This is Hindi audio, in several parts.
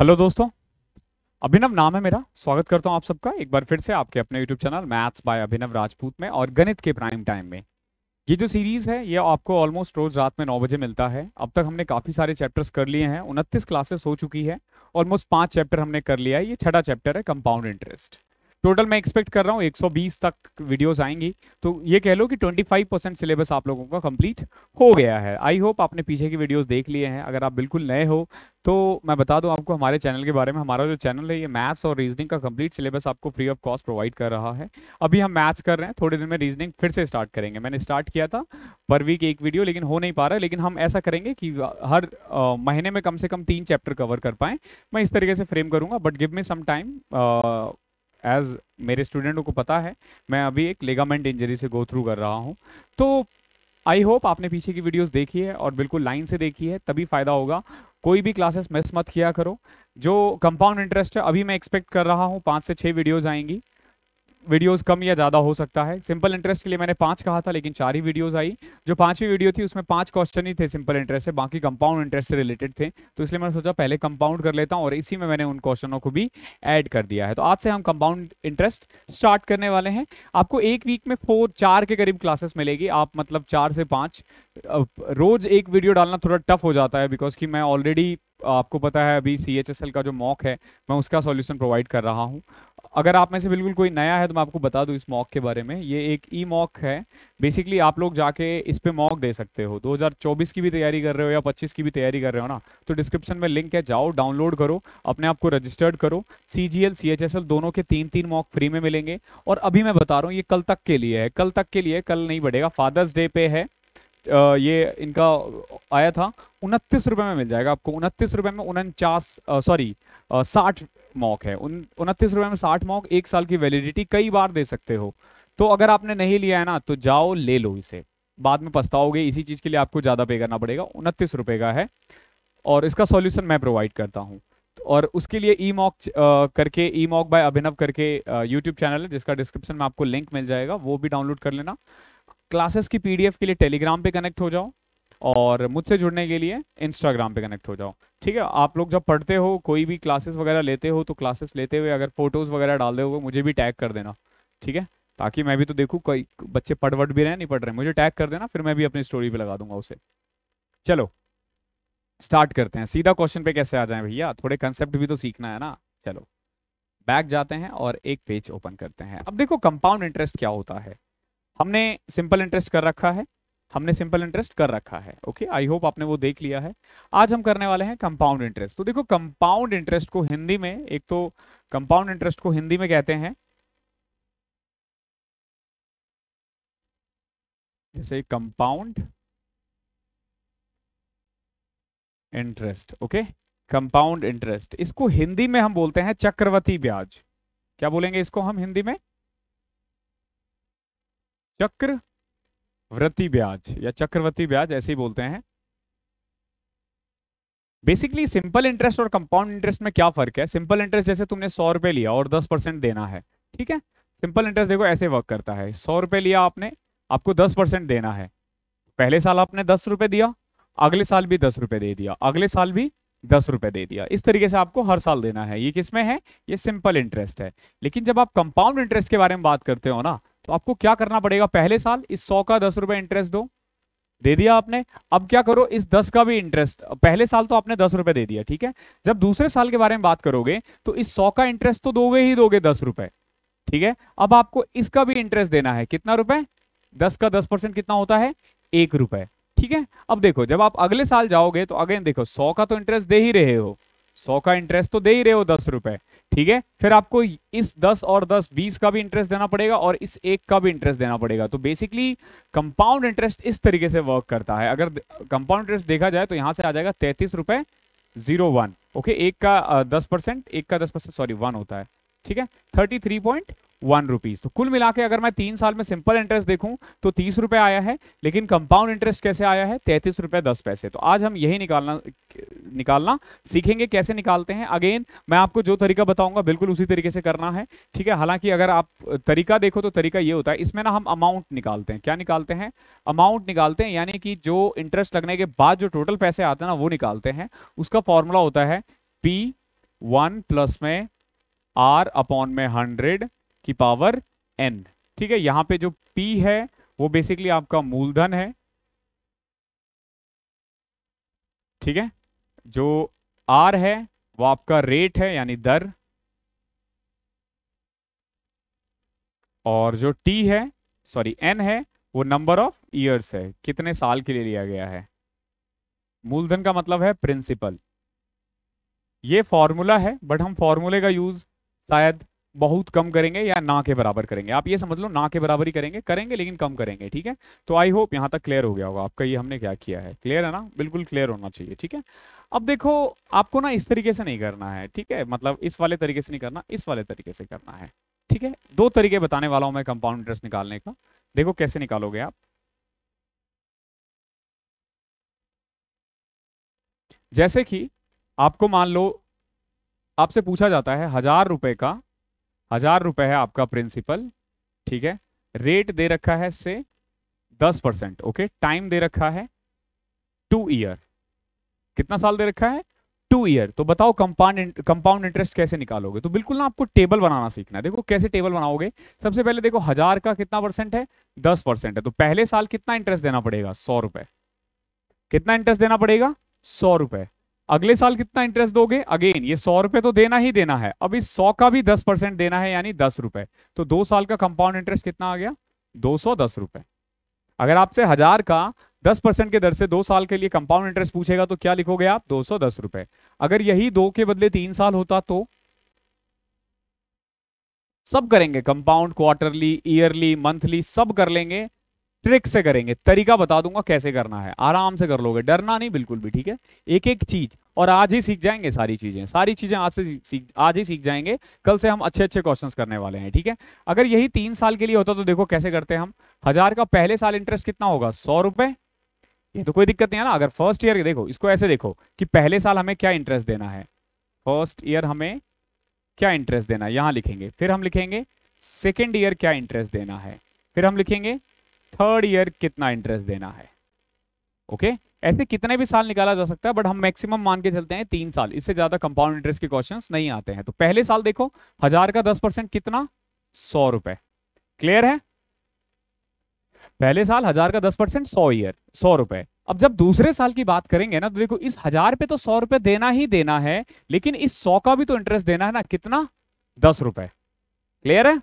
हेलो दोस्तों अभिनव नाम है मेरा स्वागत करता हूं आप सबका एक बार फिर से आपके अपने YouTube channel maths by Abhinav Rajput में और गणित के प्राइम टाइम में ये जो सीरीज है ये आपको ऑलमोस्ट रोज रात में नौ बजे मिलता है अब तक हमने काफी सारे चैप्टर्स कर लिए हैं उनतीस क्लासेस हो चुकी है ऑलमोस्ट पांच चैप्टर हमने कर लिया है ये छठा चैप्टर है कंपाउंड इंटरेस्ट टोटल मैं एक्सपेक्ट कर रहा हूँ 120 तक वीडियोस आएंगी तो ये कह लो कि 25 परसेंट सिलेबस आप लोगों का कंप्लीट हो गया है आई होप आपने पीछे की वीडियोस देख लिए हैं अगर आप बिल्कुल नए हो तो मैं बता दूं आपको हमारे चैनल के बारे में हमारा जो चैनल है ये मैथ्स और रीजनिंग का कंप्लीट सिलेबस आपको फ्री ऑफ कॉस्ट प्रोवाइड कर रहा है अभी हम मैथ्स कर रहे हैं थोड़े दिन में रीजनिंग फिर से स्टार्ट करेंगे मैंने स्टार्ट किया था पर वीक एक वीडियो लेकिन हो नहीं पा रहा लेकिन हम ऐसा करेंगे कि हर महीने में कम से कम तीन चैप्टर कवर कर पाएँ मैं इस तरीके से फ्रेम करूँगा but give me some time as मेरे स्टूडेंटों को पता है मैं अभी एक लेगामेंट इंजरी से गो थ्रू कर रहा हूँ तो आई होप आपने पीछे की वीडियोस देखी है और बिल्कुल लाइन से देखी है तभी फ़ायदा होगा कोई भी क्लासेस मिस मत किया करो जो कंपाउंड इंटरेस्ट है अभी मैं एक्सपेक्ट कर रहा हूँ पाँच से छः वीडियोज़ आएंगी वीडियोस कम या ज़्यादा हो सकता है सिंपल इंटरेस्ट के लिए मैंने पांच कहा था लेकिन चार ही वीडियोस आई जो पांचवी वीडियो थी उसमें पांच क्वेश्चन ही थे सिंपल इंटरेस्ट से बाकी कंपाउंड इंटरेस्ट से रिलेटेड थे तो इसलिए मैंने सोचा पहले कंपाउंड कर लेता हूं और इसी में मैंने उन क्वेश्चनों को भी एड कर दिया है तो आज से हम कंपाउंड इंटरेस्ट स्टार्ट करने वाले हैं आपको एक वीक में फोर चार के करीब क्लासेस मिलेगी आप मतलब चार से पांच रोज एक वीडियो डालना थोड़ा टफ हो जाता है बिकॉज की मैं ऑलरेडी आपको पता है अभी सी का जो मॉक है मैं उसका सॉल्यूशन प्रोवाइड कर रहा हूँ अगर आप में से बिल्कुल कोई नया है तो मैं आपको बता दूं इस मॉक के बारे में ये एक ई मॉक है बेसिकली आप लोग जाके इस पे मॉक दे सकते हो 2024 की भी तैयारी कर रहे हो या 25 की भी तैयारी कर रहे हो ना तो डिस्क्रिप्शन में लिंक है जाओ डाउनलोड करो अपने आप को रजिस्टर्ड करो C G C H S L दोनों के तीन तीन मॉक फ्री में मिलेंगे और अभी मैं बता रहा हूँ ये कल तक के लिए है कल तक के लिए कल नहीं बढ़ेगा फादर्स डे पे है ये इनका आया था उनतीस रुपए में मिल जाएगा आपको उनतीस रुपए में उनचास सॉरी साठ मॉक है उनतीस रुपए में साठ मॉक एक साल की वैलिडिटी कई बार दे सकते हो तो अगर आपने नहीं लिया है ना तो जाओ ले लो इसे बाद में पछताओगे इसी चीज़ के लिए आपको ज़्यादा पे करना पड़ेगा उनतीस रुपए का है और इसका सॉल्यूशन मैं प्रोवाइड करता हूँ और उसके लिए ई मॉक करके ई मॉक बाय अभिनव करके यूट्यूब चैनल है जिसका डिस्क्रिप्शन में आपको लिंक मिल जाएगा वो भी डाउनलोड कर लेना क्लासेस की पीडीएफ के लिए टेलीग्राम पे कनेक्ट हो जाओ और मुझसे जुड़ने के लिए इंस्टाग्राम पे कनेक्ट हो जाओ ठीक है आप लोग जब पढ़ते हो कोई भी क्लासेस वगैरह लेते हो तो क्लासेस लेते हुए अगर फोटोज वगैरह डाल दे मुझे भी टैग कर देना ठीक है ताकि मैं भी तो देखूँ कोई बच्चे पढ़ वट भी रहे नहीं पढ़ रहे मुझे टैग कर देना फिर मैं भी अपनी स्टोरी पर लगा दूंगा उसे चलो स्टार्ट करते हैं सीधा क्वेश्चन पे कैसे आ जाए भैया थोड़े कंसेप्ट भी तो सीखना है ना चलो बैक जाते हैं और एक पेज ओपन करते हैं अब देखो कंपाउंड इंटरेस्ट क्या होता है हमने सिंपल इंटरेस्ट कर रखा है हमने सिंपल इंटरेस्ट कर रखा है ओके आई होप आपने वो देख लिया है आज हम करने वाले हैं कंपाउंड इंटरेस्ट तो देखो कंपाउंड इंटरेस्ट को हिंदी में एक तो कंपाउंड इंटरेस्ट को हिंदी में कहते हैं जैसे compound interest okay compound interest इसको हिंदी में हम बोलते हैं चक्रवर्ती ब्याज क्या बोलेंगे इसको हम हिंदी में चक्रव्रती ब्याज या चक्रवर्ती ब्याज ऐसे ही बोलते हैं बेसिकली सिंपल इंटरेस्ट और कंपाउंड इंटरेस्ट में क्या फर्क है सिंपल इंटरेस्ट जैसे तुमने सौ रुपए लिया और दस परसेंट देना है ठीक है सिंपल इंटरेस्ट देखो ऐसे वर्क करता है सौ रुपए लिया आपने आपको दस परसेंट देना है पहले साल आपने दस रुपए दिया अगले साल भी दस रुपए दे दिया अगले साल भी दस रुपए दे दिया इस तरीके से आपको हर साल देना है ये किसमें है ये सिंपल इंटरेस्ट है लेकिन जब आप कंपाउंड इंटरेस्ट के बारे में बात करते हो ना तो आपको क्या करना पड़ेगा पहले साल इस सौ का दस रुपए इंटरेस्ट दो दे दिया आपने अब क्या करो इस दस का भी इंटरेस्ट पहले साल तो आपने दस रुपए दे दिया ठीक है जब दूसरे साल के बारे में बात करोगे तो इस सौ का इंटरेस्ट तो दोगे ही दोगे दस रुपए ठीक है अब आपको इसका भी इंटरेस्ट देना है कितना रुपए दस का दस परसेंट कितना होता है एक रुपए ठीक है अब देखो जब आप अगले साल जाओगे तो अगेन देखो सौ का तो इंटरेस्ट दे ही रहे हो सौ का इंटरेस्ट तो दे ही रहे हो दस रुपए ठीक है फिर आपको इस दस और दस बीस का भी इंटरेस्ट देना पड़ेगा और इस एक का भी इंटरेस्ट देना पड़ेगा तो बेसिकली कंपाउंड इंटरेस्ट इस तरीके से वर्क करता है अगर कंपाउंड इंटरेस्ट देखा जाए तो यहां से आ जाएगा तैतीस रुपए जीरो वन ओके एक का दस परसेंट एक का दस परसेंट सॉरी वन होता है ठीक है thirty three point one rupees तो कुल मिला के अगर मैं तीन साल में सिंपल इंटरेस्ट देखूं तो तीस रुपए आया है लेकिन कंपाउंड इंटरेस्ट कैसे आया है तैतीस रुपए दस पैसे तो आज हम यही निकालना निकालना सीखेंगे कैसे निकालते हैं अगेन मैं आपको जो तरीका बताऊंगा बिल्कुल उसी तरीके से करना है ठीक है हालांकि अगर आप तरीका देखो तो तरीका ये होता है इसमें ना हम अमाउंट निकालते हैं क्या निकालते हैं अमाउंट निकालते हैं यानी कि जो इंटरेस्ट लगने के बाद जो टोटल पैसे आते हैं ना वो निकालते हैं उसका फॉर्मूला होता है पी वन प्लस में आर अपॉन में हंड्रेड की पावर एन ठीक है यहां पे जो पी है वो बेसिकली आपका मूलधन है ठीक है जो आर है वो आपका रेट है यानी दर और जो टी है सॉरी एन है वो नंबर ऑफ इयर्स है कितने साल के लिए लिया गया है मूलधन का मतलब है प्रिंसिपल ये फॉर्मूला है बट हम फॉर्मूले का यूज शायद बहुत कम करेंगे या ना के बराबर करेंगे आप ये समझ लो ना के बराबर ही करेंगे करेंगे लेकिन कम करेंगे ठीक है तो आई होप यहाँ तक क्लियर हो गया होगा आपका ये हमने क्या किया है क्लियर है ना बिल्कुल क्लियर होना चाहिए ठीक है अब देखो आपको ना इस तरीके से नहीं करना है ठीक है मतलब इस वाले तरीके से नहीं करना इस वाले तरीके से करना है ठीक है दो तरीके बताने वाला हूं मैं कंपाउंड इंटरेस्ट निकालने का देखो कैसे निकालोगे आप जैसे कि आपको मान लो आपसे पूछा जाता है हजार रुपए का हजार रुपए है आपका प्रिंसिपल ठीक है रेट दे रखा है से दस परसेंट ओके टाइम दे रखा है टू ईयर कितना साल दे रखा है टू ईयर तो बताओ कंपाउंड कंपाउंड इंटरेस्ट कैसे निकालोगे तो बिल्कुल ना आपको टेबल बनाना सीखना है देखो कैसे टेबल बनाओगे सबसे पहले देखो हजार का कितना परसेंट है दस परसेंट है तो पहले साल कितना इंटरेस्ट देना पड़ेगा सौ रुपए कितना इंटरेस्ट देना पड़ेगा सौ रुपए अगले साल कितना इंटरेस्ट दोगे अगेन ये सौ रुपए तो देना ही देना है अब इस सौ का भी दस परसेंट देना है यानी दस रुपए तो दो साल का कंपाउंड इंटरेस्ट कितना आ गया दो सौ दस रुपए अगर आपसे हजार का दस परसेंट के दर से दो साल के लिए कंपाउंड इंटरेस्ट पूछेगा तो क्या लिखोगे आप दो सौ दस रुपए अगर यही दो के बदले तीन साल होता तो सब करेंगे कंपाउंड क्वार्टरली ईयरली मंथली सब कर लेंगे ट्रिक से करेंगे तरीका बता दूंगा कैसे करना है आराम से कर लोगे डरना नहीं बिल्कुल भी ठीक है एक एक चीज और आज ही सीख जाएंगे सारी चीजें सारी चीजें आज से सीख आज ही सीख जाएंगे कल से हम अच्छे अच्छे क्वेश्चंस करने वाले हैं ठीक है अगर यही तीन साल के लिए होता तो देखो कैसे करते हैं हम हजार का पहले साल इंटरेस्ट कितना होगा सौ रुपए ये तो कोई दिक्कत नहीं है ना अगर फर्स्ट ईयर देखो इसको ऐसे देखो कि पहले साल हमें क्या इंटरेस्ट देना है फर्स्ट ईयर हमें क्या इंटरेस्ट देना है यहां लिखेंगे फिर हम लिखेंगे सेकेंड ईयर क्या इंटरेस्ट देना है फिर हम लिखेंगे थर्ड ईयर कितना इंटरेस्ट देना है ओके okay? ऐसे कितने भी साल निकाला जा सकता है बट हम मैक्सिमम मान के चलते हैं तीन साल इससे ज्यादा कंपाउंड इंटरेस्ट के क्वेश्चंस नहीं आते हैं तो पहले साल देखो हजार का दस परसेंट कितना सौ रुपए क्लियर है पहले साल हजार का दस परसेंट सौ ईयर सौ रुपए अब जब दूसरे साल की बात करेंगे ना तो देखो इस हजार पे तो सौ रुपए देना ही देना है लेकिन इस सौ का भी तो इंटरेस्ट देना है ना कितना दस रुपए क्लियर है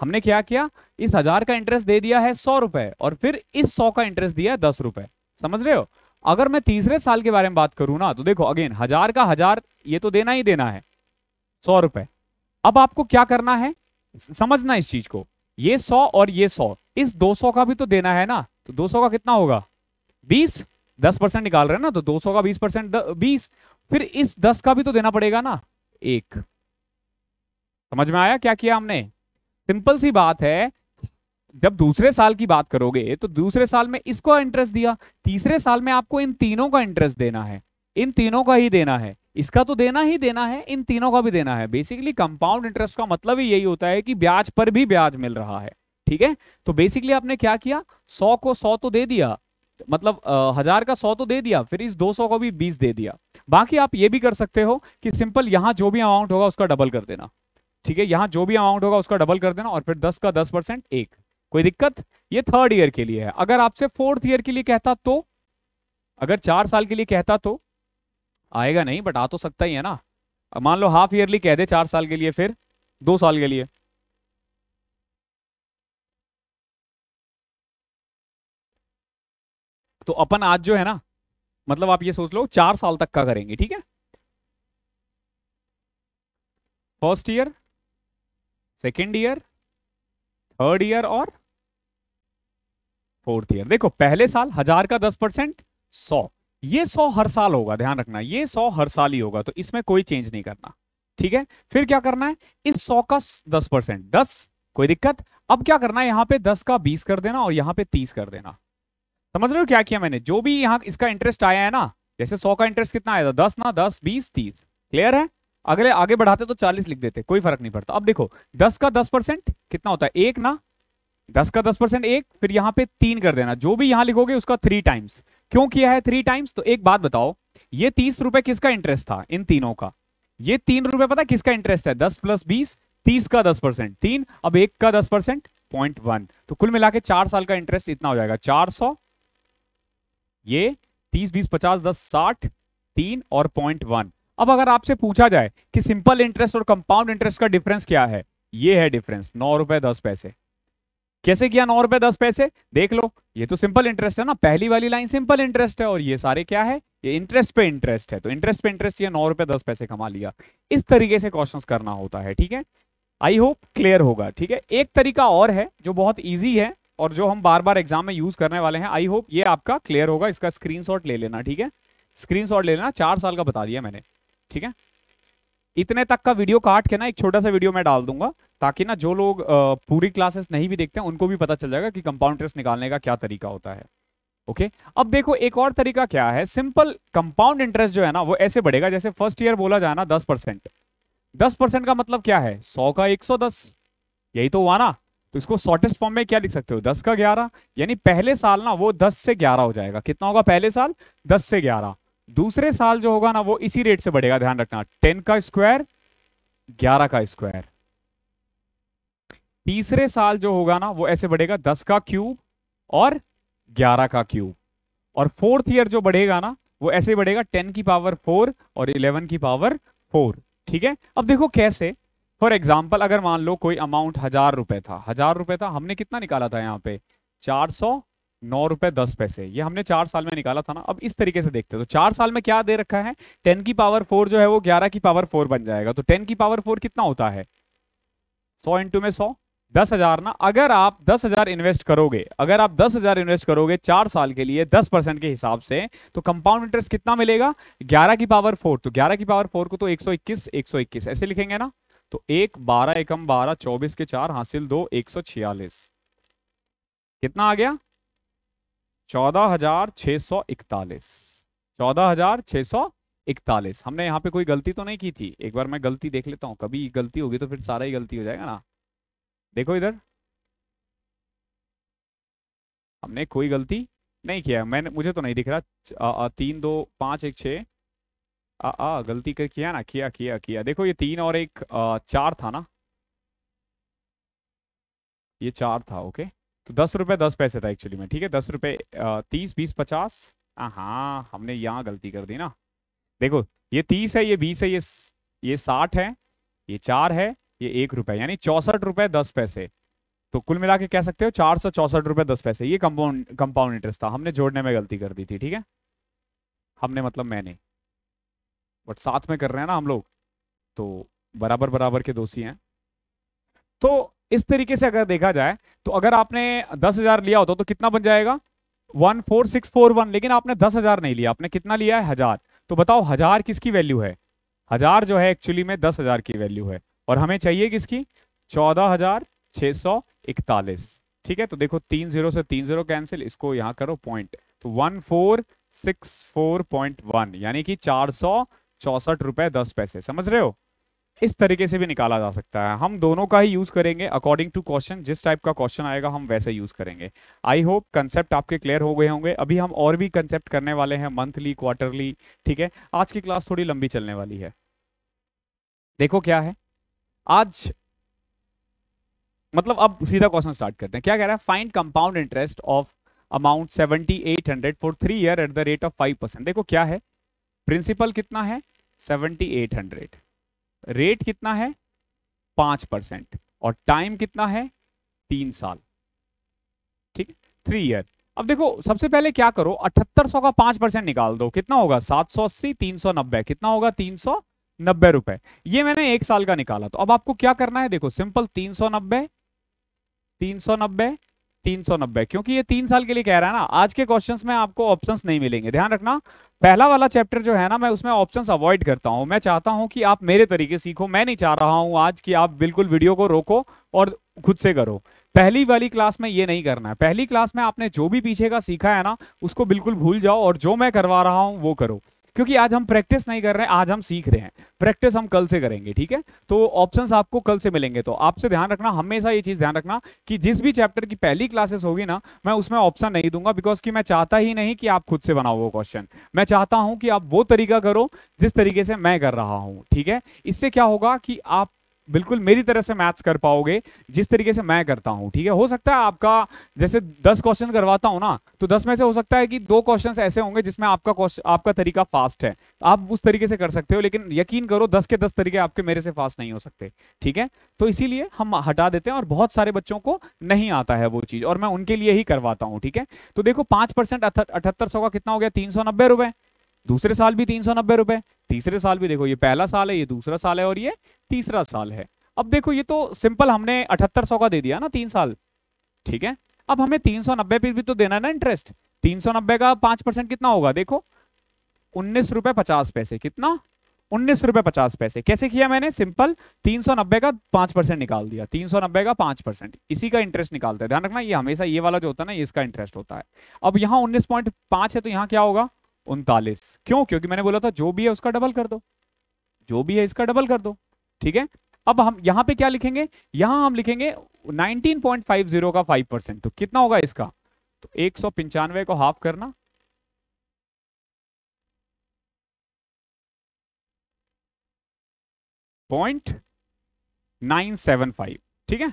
हमने क्या किया इस हजार का इंटरेस्ट दे दिया है सौ रुपए और फिर इस सौ का इंटरेस्ट दिया है दस रुपए समझ रहे हो अगर मैं तीसरे साल के बारे में बात करूं ना तो देखो अगेन हजार का हजार ये तो देना ही देना है सौ रुपए अब आपको क्या करना है समझना इस चीज को ये सौ और ये सौ इस दो सौ का भी तो देना है ना तो दो सौ का कितना होगा बीस दस परसेंट निकाल रहे हैं ना तो दो सौ का बीस परसेंट बीस फिर इस दस का भी तो देना पड़ेगा ना एक समझ में आया क्या किया हमने सिंपल सी बात है जब दूसरे साल की बात करोगे तो दूसरे साल में इसको इंटरेस्ट दिया तीसरे साल में आपको इन तीनों का इंटरेस्ट देना है इन तीनों का ही देना है इसका तो देना ही देना है इन तीनों का भी देना है बेसिकली कंपाउंड इंटरेस्ट का मतलब ही यही होता है कि ब्याज पर भी ब्याज मिल रहा है ठीक है तो बेसिकली आपने क्या किया सौ को सौ तो दे दिया मतलब हजार का सौ तो दे दिया फिर इस दो सौ को भी बीस दे दिया बाकी आप ये भी कर सकते हो कि सिंपल यहां जो भी अमाउंट होगा उसका डबल कर देना ठीक है यहाँ जो भी अमाउंट होगा उसका डबल कर देना और फिर दस का दस परसेंट एक कोई दिक्कत ये थर्ड ईयर के लिए है अगर आपसे फोर्थ ईयर के लिए कहता तो अगर चार साल के लिए कहता तो आएगा नहीं बट आ तो सकता ही है ना मान लो हाफ ईयरली कह दे चार साल के लिए फिर दो साल के लिए तो अपन आज जो है ना मतलब आप ये सोच लो चार साल तक का करेंगे ठीक है first year second year third year और फोर्थ ईयर देखो पहले साल हजार का दस परसेंट सौ ये सौ हर साल होगा ध्यान रखना ये सौ हर साल ही होगा तो इसमें कोई चेंज नहीं करना ठीक है फिर क्या करना है इस सौ का दस परसेंट दस कोई दिक्कत अब क्या करना है यहां पे दस का बीस कर देना और यहाँ पे तीस कर देना समझ रहे हो क्या किया मैंने जो भी यहां इसका इंटरेस्ट आया है ना जैसे सौ का इंटरेस्ट कितना आया था दस ना दस बीस तीस क्लियर है अगले आगे बढ़ाते तो चालीस लिख देते कोई फर्क नहीं पड़ता अब देखो दस का दस परसेंट कितना होता है एक ना दस का दस परसेंट एक फिर यहां पे तीन कर देना जो भी यहां लिखोगे उसका थ्री टाइम्स क्यों किया है थ्री टाइम्स तो एक बात बताओ ये तीस रुपए किसका इंटरेस्ट था इन तीनों का ये तीन रुपए पता किसका इंटरेस्ट है दस प्लस बीस तीस का दस परसेंट तीन अब एक का दस परसेंट पॉइंट वन तो कुल मिला के चार साल का इंटरेस्ट इतना हो जाएगा चार सौ ये तीस बीस पचास दस साठ तीन और पॉइंट वन अब अगर आपसे पूछा जाए कि सिंपल इंटरेस्ट और कंपाउंड इंटरेस्ट का डिफरेंस क्या है ये है डिफरेंस नौ रुपए दस पैसे कैसे किया नौ रुपए दस पैसे देख लो ये तो सिंपल इंटरेस्ट है ना पहली वाली लाइन सिंपल इंटरेस्ट है और ये सारे क्या है ये इंटरेस्ट पे इंटरेस्ट है तो इंटरेस्ट पे इंटरेस्ट ये नौ रुपए दस पैसे कमा लिया इस तरीके से क्वेश्चंस करना होता है ठीक है आई होप क्लियर होगा ठीक है एक तरीका और है जो बहुत ईजी है और जो हम बार बार एग्जाम में यूज करने वाले हैं आई होप ये आपका क्लियर होगा इसका स्क्रीन ले लेना ठीक है स्क्रीन ले लेना चार साल का बता दिया मैंने ठीक है इतने तक का वीडियो काट के ना एक छोटा सा वीडियो मैं डाल दूंगा ताकि ना जो लोग पूरी क्लासेस नहीं भी देखते हैं उनको भी पता चल जाएगा कि कंपाउंड इंटरेस्ट निकालने का क्या तरीका होता है ओके अब देखो एक और तरीका क्या है सिंपल कंपाउंड इंटरेस्ट जो है ना वो ऐसे बढ़ेगा जैसे फर्स्ट ईयर बोला जाए ना दस परसेंट दस परसेंट का मतलब क्या है सौ का एक सौ दस यही तो हुआ ना तो इसको शॉर्टेस्ट फॉर्म में क्या लिख सकते हो दस का ग्यारह यानी पहले साल ना वो दस से ग्यारह हो जाएगा कितना होगा पहले साल दस से ग्यारह दूसरे साल जो होगा ना वो इसी रेट से बढ़ेगा ध्यान रखना टेन का स्क्वायर ग्यारह का स्क्वायर तीसरे साल जो होगा ना वो ऐसे बढ़ेगा दस का क्यूब और ग्यारह का क्यूब और फोर्थ ईयर जो बढ़ेगा ना वो ऐसे बढ़ेगा टेन की पावर फोर और इलेवन की पावर फोर ठीक है अब देखो कैसे फॉर एग्जाम्पल अगर मान लो कोई अमाउंट हजार रुपए था हजार रुपए था हमने कितना निकाला था यहाँ पे चार सौ नौ रुपए दस पैसे ये हमने चार साल में निकाला था ना अब इस तरीके से देखते हैं तो चार साल में क्या दे रखा है टेन की पावर फोर जो है वो ग्यारह की पावर फोर बन जाएगा तो टेन की पावर फोर कितना होता है सौ इंटू में सौ दस हजार ना अगर आप दस हजार इन्वेस्ट करोगे अगर आप दस हजार इन्वेस्ट करोगे चार साल के लिए दस परसेंट के हिसाब से तो कंपाउंड इंटरेस्ट कितना मिलेगा ग्यारह की पावर फोर तो ग्यारह की पावर फोर को तो एक सौ इक्कीस एक सौ इक्कीस ऐसे लिखेंगे ना तो एक बारह एकम बारह चौबीस के चार हासिल दो एक सौ छियालीस कितना आ गया चौदह हजार छः सौ इकतालीस चौदह हजार छः सौ इकतालीस हमने यहाँ पे कोई गलती तो नहीं की थी एक बार मैं गलती देख लेता हूँ कभी गलती होगी तो फिर सारा ही गलती हो जाएगा ना देखो इधर हमने कोई गलती नहीं किया मैंने मुझे तो नहीं दिख रहा आ, आ, तीन दो पांच एक छः आ, आ गलती कर किया ना किया किया किया देखो ये तीन और एक आ, चार था ना ये चार था ओके तो दस रुपये दस पैसे था एक्चुअली में ठीक है दस रुपये तीस बीस पचास हाँ हमने यहाँ गलती कर दी ना देखो ये तीस है ये बीस है ये ये साठ है ये चार है ये एक रुपये यानी चौसठ रुपये दस पैसे तो कुल मिला के कह सकते हो चार सौ चौसठ रुपये दस पैसे ये कंपाउंड कंपाउंड इंटरेस्ट था हमने जोड़ने में गलती कर दी थी ठीक है हमने मतलब मैंने बट साथ में कर रहे हैं ना हम लोग तो बराबर बराबर के दोषी हैं तो इस तरीके से अगर देखा जाए तो अगर आपने दस हजार लिया होता तो कितना बन जाएगा one four six four one लेकिन आपने दस हजार नहीं लिया आपने कितना लिया है हजार तो बताओ हजार किसकी वैल्यू है हजार जो है एक्चुअली में दस हजार की वैल्यू है और हमें चाहिए किसकी चौदह हजार छह सौ इकतालीस ठीक है तो देखो तीन जीरो से तीन जीरो कैंसिल इसको यहां करो पॉइंट तो one four six four point one यानी कि चार सौ चौसठ रुपए दस पैसे समझ रहे हो इस तरीके से भी निकाला जा सकता है हम दोनों का ही यूज करेंगे अकॉर्डिंग टू क्वेश्चन जिस टाइप का क्वेश्चन आएगा हम वैसे यूज करेंगे आई होप कंसेप्ट आपके क्लियर हो गए होंगे अभी हम और भी कंसेप्ट करने वाले हैं मंथली क्वार्टरली ठीक है आज की क्लास थोड़ी लंबी चलने वाली है देखो क्या है आज मतलब अब सीधा क्वेश्चन स्टार्ट करते हैं क्या कह रहा है find compound interest of amount seventy eight hundred for three year at the rate of five percent देखो क्या है प्रिंसिपल कितना है सेवेंटी एट हंड्रेड रेट कितना है पांच परसेंट और टाइम कितना है तीन साल ठीक थ्री ईयर अब देखो सबसे पहले क्या करो अठहत्तर सौ का पांच परसेंट निकाल दो कितना होगा सात सौ अस्सी तीन सौ नब्बे कितना होगा तीन सौ नब्बे रुपए ये मैंने एक साल का निकाला तो अब आपको क्या करना है देखो सिंपल तीन सौ नब्बे तीन सौ नब्बे तीन सौ नब्बे क्योंकि ये तीन साल के लिए कह रहा है ना आज के क्वेश्चंस में आपको ऑप्शंस नहीं मिलेंगे ध्यान रखना पहला वाला चैप्टर जो है ना मैं उसमें ऑप्शंस अवॉइड करता हूं मैं चाहता हूं कि आप मेरे तरीके सीखो मैं नहीं चाह रहा हूँ आज कि आप बिल्कुल वीडियो को रोको और खुद से करो पहली वाली क्लास में ये नहीं करना है पहली क्लास में आपने जो भी पीछे का सीखा है ना उसको बिल्कुल भूल जाओ और जो मैं करवा रहा हूँ वो करो क्योंकि आज हम प्रैक्टिस नहीं कर रहे हैं आज हम सीख रहे हैं प्रैक्टिस हम कल से करेंगे ठीक है तो ऑप्शंस आपको कल से मिलेंगे तो आपसे ध्यान रखना हमेशा ये चीज ध्यान रखना कि जिस भी चैप्टर की पहली क्लासेस होगी ना मैं उसमें ऑप्शन नहीं दूंगा बिकॉज कि मैं चाहता ही नहीं कि आप खुद से बनाओ वो क्वेश्चन मैं चाहता हूं कि आप वो तरीका करो जिस तरीके से मैं कर रहा हूं ठीक है इससे क्या होगा कि आप बिल्कुल मेरी तरह से मैथ्स कर पाओगे जिस तरीके से मैं करता हूँ ठीक है हो सकता है आपका जैसे दस क्वेश्चन करवाता हूँ ना तो दस में से हो सकता है कि दो क्वेश्चन ऐसे होंगे जिसमें आपका आपका तरीका फास्ट है आप उस तरीके से कर सकते हो लेकिन यकीन करो दस के दस तरीके आपके मेरे से फास्ट नहीं हो सकते ठीक है तो इसीलिए हम हटा देते हैं और बहुत सारे बच्चों को नहीं आता है वो चीज और मैं उनके लिए ही करवाता हूँ ठीक है तो देखो पांच परसेंट अठहत्तर सौ का कितना हो गया तीन सौ नब्बे रुपए दूसरे साल भी तीन सौ नब्बे रुपए तीसरे साल भी देखो ये पहला साल है ये दूसरा साल है और ये तीसरा साल है अब देखो ये तो सिंपल हमने अठहत्तर सौ का दे दिया ना तीन साल ठीक है अब हमें तीन सौ नब्बे पे भी तो देना है ना इंटरेस्ट तीन सौ नब्बे का पांच परसेंट कितना होगा देखो उन्नीस रुपए पचास पैसे कितना उन्नीस रुपए पचास पैसे कैसे किया मैंने सिंपल तीन सौ नब्बे का पांच परसेंट निकाल दिया तीन सौ नब्बे का पांच परसेंट इसी का इंटरेस्ट निकालते हैं ध्यान रखना ये हमेशा ये वाला जो होता है ना इसका इंटरेस्ट होता है अब यहाँ उन्नीस पॉइंट पांच है तो यहाँ क्या होगा उनतालीस क्यों क्योंकि मैंने बोला था जो भी है उसका डबल कर दो जो भी है इसका डबल कर दो ठीक है अब हम यहां पे क्या लिखेंगे यहां हम लिखेंगे 19.50 का 5 परसेंट तो कितना होगा इसका तो एक सौ पंचानवे को हाफ करना पॉइंट नाइन सेवन फाइव ठीक है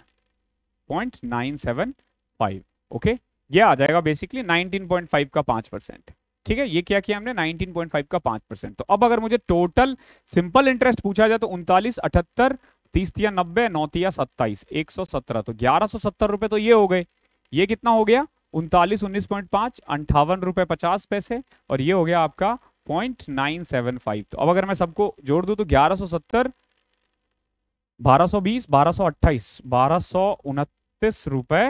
point nine seven five okay ये आ जाएगा बेसिकली नाइनटीन पॉइंट फाइव का पांच परसेंट ठीक है ये क्या किया हमने 19.5 का 5 परसेंट तो अब अगर मुझे टोटल सिंपल इंटरेस्ट पूछा जाए तो उनतालीस अठहत्तर तीस या नब्बे नौतिया सत्ताईस एक सौ सत्रह तो ग्यारह सौ सत्तर रुपए तो ये हो गए ये कितना हो गया उनतालीस उन्नीस पॉइंट पांच अंठावन रुपए पचास पैसे और ये हो गया आपका पॉइंट नाइन सेवन फाइव तो अब अगर मैं सबको जोड़ दू तो ग्यारह सौ सत्तर बारह सौ बीस बारह सौ अट्ठाईस बारह सौ उनतीस रुपए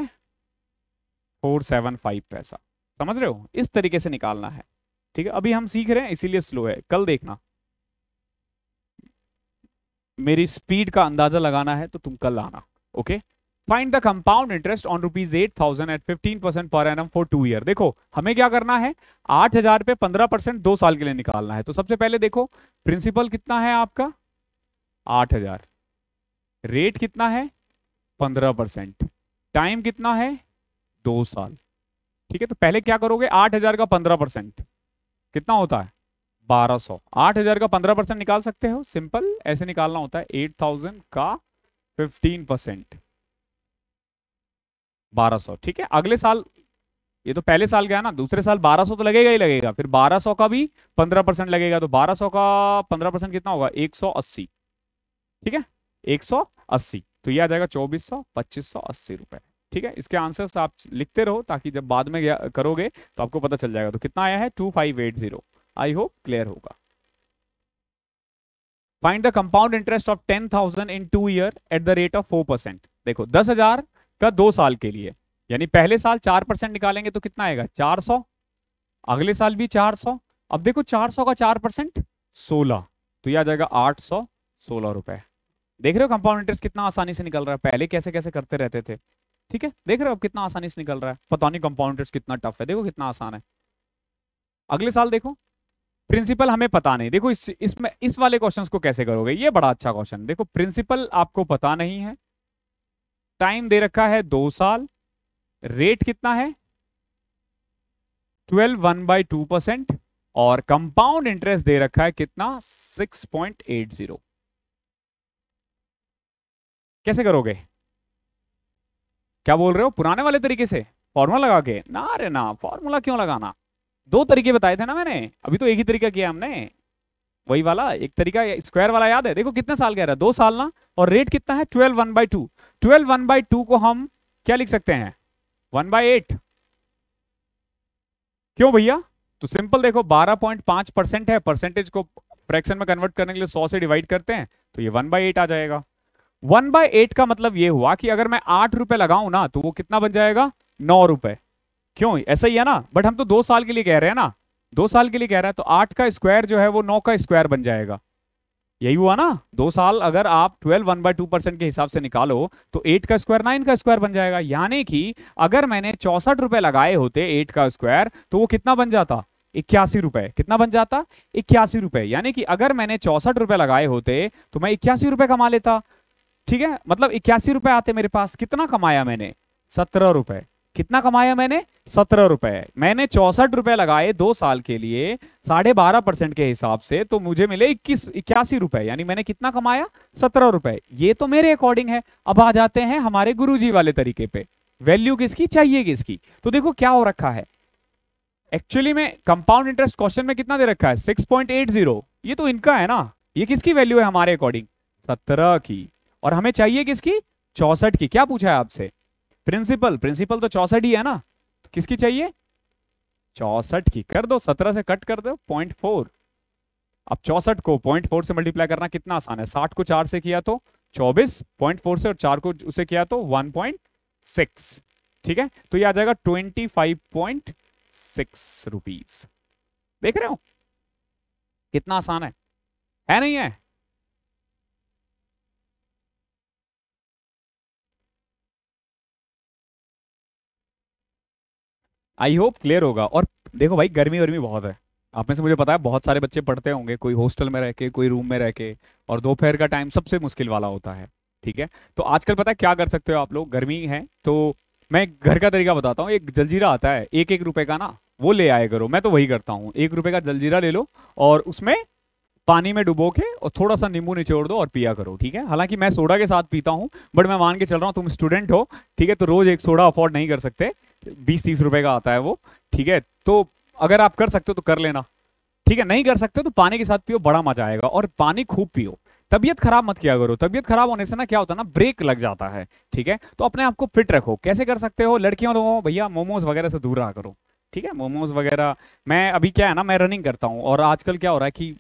फोर सेवन फाइव पैसा समझ रहे हो इस तरीके से निकालना है ठीक है अभी हम सीख रहे हैं इसीलिए स्लो है कल देखना मेरी स्पीड का अंदाजा लगाना है तो तुम कल आना okay find the compound interest on rupees eight thousand at fifteen percent per annum for two year देखो हमें क्या करना है आठ हजार पे पंद्रह परसेंट दो साल के लिए निकालना है तो सबसे पहले देखो प्रिंसिपल कितना है आपका आठ हजार रेट कितना है पंद्रह परसेंट टाइम कितना है दो साल ठीक है तो पहले क्या करोगे आठ हजार का पंद्रह परसेंट कितना होता है बारह सौ आठ हजार का पंद्रह परसेंट निकाल सकते हो सिंपल ऐसे निकालना होता है एट थाउजेंड का फिफ्टीन परसेंट बारह सौ ठीक है अगले साल ये तो पहले साल गया ना दूसरे साल बारह सौ तो लगेगा ही लगेगा फिर बारह सौ का भी पंद्रह परसेंट लगेगा तो बारह सौ का पंद्रह परसेंट कितना होगा एक सौ अस्सी ठीक है एक सौ अस्सी तो ये आ जाएगा चौबीस सौ पच्चीस सौ अस्सी रुपए ठीक है इसके आंसर्स आप लिखते रहो ताकि जब बाद में करोगे तो आपको पता चल जाएगा तो कितना आया है two five eight zero I hope clear होगा find the compound interest of ten thousand in two year at the rate of four percent देखो दस हजार का दो साल के लिए यानी पहले साल चार परसेंट निकालेंगे तो कितना आएगा चार सौ अगले साल भी चार सौ अब देखो चार सौ का चार परसेंट सोलह तो यह आ जाएगा आठ सौ सोलह रुपए देख रहे हो कंपाउंड इंटरेस्ट कितना आसानी से निकल रहा है पहले कैसे कैसे करते रहते थे ठीक है देख रहे हो आप कितना आसानी से निकल रहा है पता नहीं कंपाउंड कितना टफ है देखो कितना आसान है अगले साल देखो प्रिंसिपल हमें पता नहीं देखो इस इसमें इस वाले क्वेश्चन को कैसे करोगे ये बड़ा अच्छा क्वेश्चन देखो प्रिंसिपल आपको पता नहीं है टाइम दे रखा है दो साल रेट कितना है twelve one by two percent और कंपाउंड इंटरेस्ट दे रखा है कितना सिक्स पॉइंट एट जीरो कैसे करोगे क्या बोल रहे हो पुराने वाले तरीके से फॉर्मूला लगा के ना अरे ना फॉर्मूला क्यों लगाना दो तरीके बताए थे ना मैंने अभी तो एक ही तरीका किया हमने वही वाला एक तरीका स्क्वायर वाला याद है देखो कितने साल कह रहा है दो साल ना और रेट कितना है twelve one by two twelve one by two को हम क्या लिख सकते हैं वन बाई एट क्यों भैया तो सिंपल देखो बारह पॉइंट पांच परसेंट है परसेंटेज को फ्रैक्शन में कन्वर्ट करने के लिए सौ से डिवाइड करते हैं तो ये वन बाई एट आ जाएगा वन बाय एट का मतलब ये हुआ कि अगर मैं आठ रुपए लगाऊं ना तो वो कितना बन जाएगा नौ रुपए क्यों ऐसा ही है ना बट हम तो दो साल के लिए कह रहे हैं ना दो साल के लिए कह रहे हैं तो आठ का स्क्वायर जो है वो नौ का स्क्वायर बन जाएगा यही हुआ ना दो साल अगर आप twelve one by two percent के हिसाब से निकालो तो एट का स्क्वायर नाइन का स्क्वायर बन जाएगा यानी कि अगर मैंने चौसठ रुपए लगाए होते एट का स्क्वायर तो वो कितना बन जाता इक्यासी रुपए कितना बन जाता इक्यासी रुपए यानी कि अगर मैंने चौसठ रुपए लगाए होते तो मैं इक्यासी रुपए कमा लेता ठीक है मतलब इक्यासी रुपए आते मेरे पास कितना कमाया मैंने सत्रह रुपए कितना कमाया मैंने सत्रह रुपए मैंने चौसठ रुपए लगाए दो साल के लिए साढ़े बारह परसेंट के हिसाब से तो मुझे मिले इक्कीस इक्यासी रुपए यानी मैंने कितना कमाया सत्रह रुपए ये तो मेरे अकॉर्डिंग है अब आ जाते हैं हमारे गुरुजी वाले तरीके पे वैल्यू किसकी चाहिए किसकी तो देखो क्या हो रखा है एक्चुअली में कंपाउंड इंटरेस्ट क्वेश्चन में कितना दे रखा है सिक्स पॉइंट एट जीरो ये तो इनका है ना ये किसकी वैल्यू है हमारे अकॉर्डिंग सत्रह की और हमें चाहिए किसकी चौसठ की क्या पूछा है आपसे प्रिंसिपल प्रिंसिपल तो चौसठ ही है ना तो किसकी चाहिए चौसठ की कर दो सत्रह से कट कर दो पॉइंट फोर अब चौसठ को पॉइंट फोर से मल्टीप्लाई करना कितना आसान है साठ को चार से किया तो चौबीस पॉइंट फोर से और चार को उसे किया तो वन पॉइंट सिक्स ठीक है तो ये आ जाएगा twenty five point six rupees देख रहे हो कितना आसान है है नहीं है आई होप क्लियर होगा और देखो भाई गर्मी वर्मी बहुत है आप में से मुझे पता है बहुत सारे बच्चे पढ़ते होंगे कोई हॉस्टल में रह के कोई रूम में रह के और दोपहर का टाइम सबसे मुश्किल वाला होता है ठीक है तो आजकल पता है क्या कर सकते हो आप लोग गर्मी है तो मैं घर का तरीका बताता हूँ एक जलजीरा आता है एक एक रुपए का ना वो ले आए करो मैं तो वही करता हूँ एक रुपए का जलजीरा ले लो और उसमें पानी में डुबो के और थोड़ा सा नींबू निचोड़ दो और पिया करो ठीक है हालांकि मैं सोडा के साथ पीता हूँ बट मैं मान के चल रहा हूँ तुम स्टूडेंट हो ठीक है तो रोज एक सोडा अफोर्ड नहीं कर सकते बीस तीस रुपए का आता है वो ठीक है तो अगर आप कर सकते हो तो कर लेना ठीक है नहीं कर सकते तो पानी के साथ पियो बड़ा मजा आएगा और पानी खूब पियो तबियत खराब मत किया करो तबियत खराब होने से ना क्या होता है ना ब्रेक लग जाता है ठीक है तो अपने आप को फिट रखो कैसे कर सकते हो लड़कियों लोगों भैया मोमोज वगैरह से दूर रहा करो ठीक है मोमोज वगैरह मैं अभी क्या है ना मैं रनिंग करता हूँ और आजकल क्या हो रहा है कि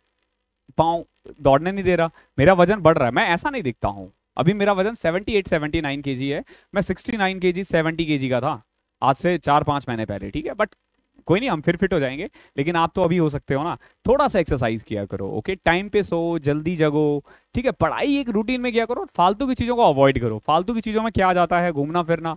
पाँव दौड़ने नहीं दे रहा मेरा वजन बढ़ रहा है मैं ऐसा नहीं दिखता हूँ अभी मेरा वजन सेवेंटी 79 केजी है मैं सिक्सटी नाइन के जी का था आज से चार पांच महीने पहले ठीक है बट कोई नहीं हम फिर फिट हो जाएंगे लेकिन आप तो अभी हो सकते हो ना थोड़ा सा एक्सरसाइज किया करो ओके टाइम पे सो जल्दी जगो ठीक है पढ़ाई एक रूटीन में किया करो फालतू की चीज़ों को अवॉइड करो फालतू की चीज़ों में क्या जाता है घूमना फिरना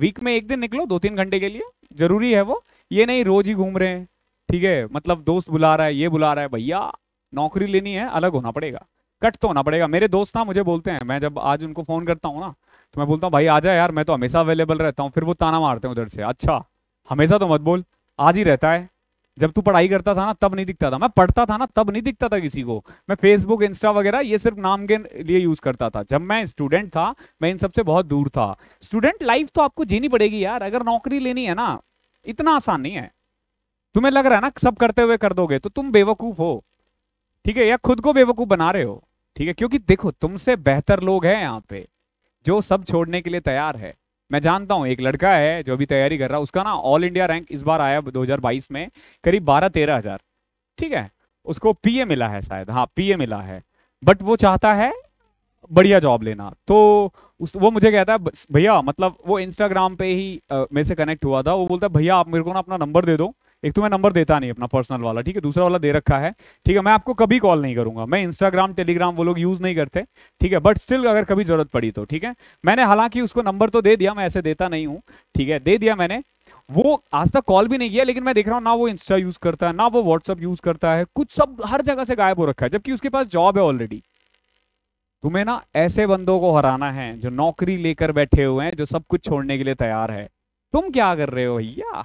वीक में एक दिन निकलो दो तीन घंटे के लिए जरूरी है वो ये नहीं रोज ही घूम रहे हैं ठीक है मतलब दोस्त बुला रहा है ये बुला रहा है भैया नौकरी लेनी है अलग होना पड़ेगा कट तो होना पड़ेगा मेरे दोस्त ना मुझे बोलते हैं मैं जब आज उनको फ़ोन करता हूँ ना तो मैं बोलता हूँ भाई आ जाए यार मैं तो हमेशा अवेलेबल रहता हूँ फिर वो ताना मारते हैं उधर से अच्छा हमेशा तो मत बोल आज ही रहता है जब तू पढ़ाई करता था ना तब नहीं दिखता था मैं पढ़ता था ना तब नहीं दिखता था किसी को मैं फेसबुक इंस्टा वगैरह ये सिर्फ नाम के लिए यूज करता था जब मैं स्टूडेंट था मैं इन सबसे बहुत दूर था स्टूडेंट लाइफ तो आपको जीनी पड़ेगी यार अगर नौकरी लेनी है ना इतना आसान नहीं है तुम्हें लग रहा है ना सब करते हुए कर दोगे तो तुम बेवकूफ हो ठीक है या खुद को बेवकूफ बना रहे हो ठीक है क्योंकि देखो तुमसे बेहतर लोग हैं यहाँ पे जो सब छोड़ने के लिए तैयार है मैं जानता हूं एक लड़का है जो अभी तैयारी कर रहा है उसका ना ऑल इंडिया रैंक इस बार आया 2022 में करीब बारह तेरह हजार ठीक है उसको पीए मिला है शायद हाँ पीए मिला है बट वो चाहता है बढ़िया जॉब लेना तो उस वो मुझे कहता है भैया मतलब वो इंस्टाग्राम पे ही मेरे से कनेक्ट हुआ था वो बोलता है भैया आप मेरे को ना अपना नंबर दे दो एक तो मैं नंबर देता नहीं अपना पर्सनल वाला ठीक है दूसरा वाला दे रखा है ठीक है मैं आपको कभी कॉल नहीं करूंगा मैं इंस्टाग्राम टेलीग्राम वो लोग यूज नहीं करते ठीक है बट स्टिल अगर कभी जरूरत पड़ी तो ठीक है मैंने हालांकि उसको नंबर तो दे दिया मैं ऐसे देता नहीं हूँ ठीक है दे दिया मैंने वो आज तक कॉल भी नहीं किया लेकिन मैं देख रहा हूँ ना वो इंस्टा यूज करता है ना वो व्हाट्सअप यूज करता है कुछ सब हर जगह से गायब हो रखा है जबकि उसके पास जॉब है ऑलरेडी तुम्हें ना ऐसे बंदों को हराना है जो नौकरी लेकर बैठे हुए हैं जो सब कुछ छोड़ने के लिए तैयार है तुम क्या कर रहे हो भैया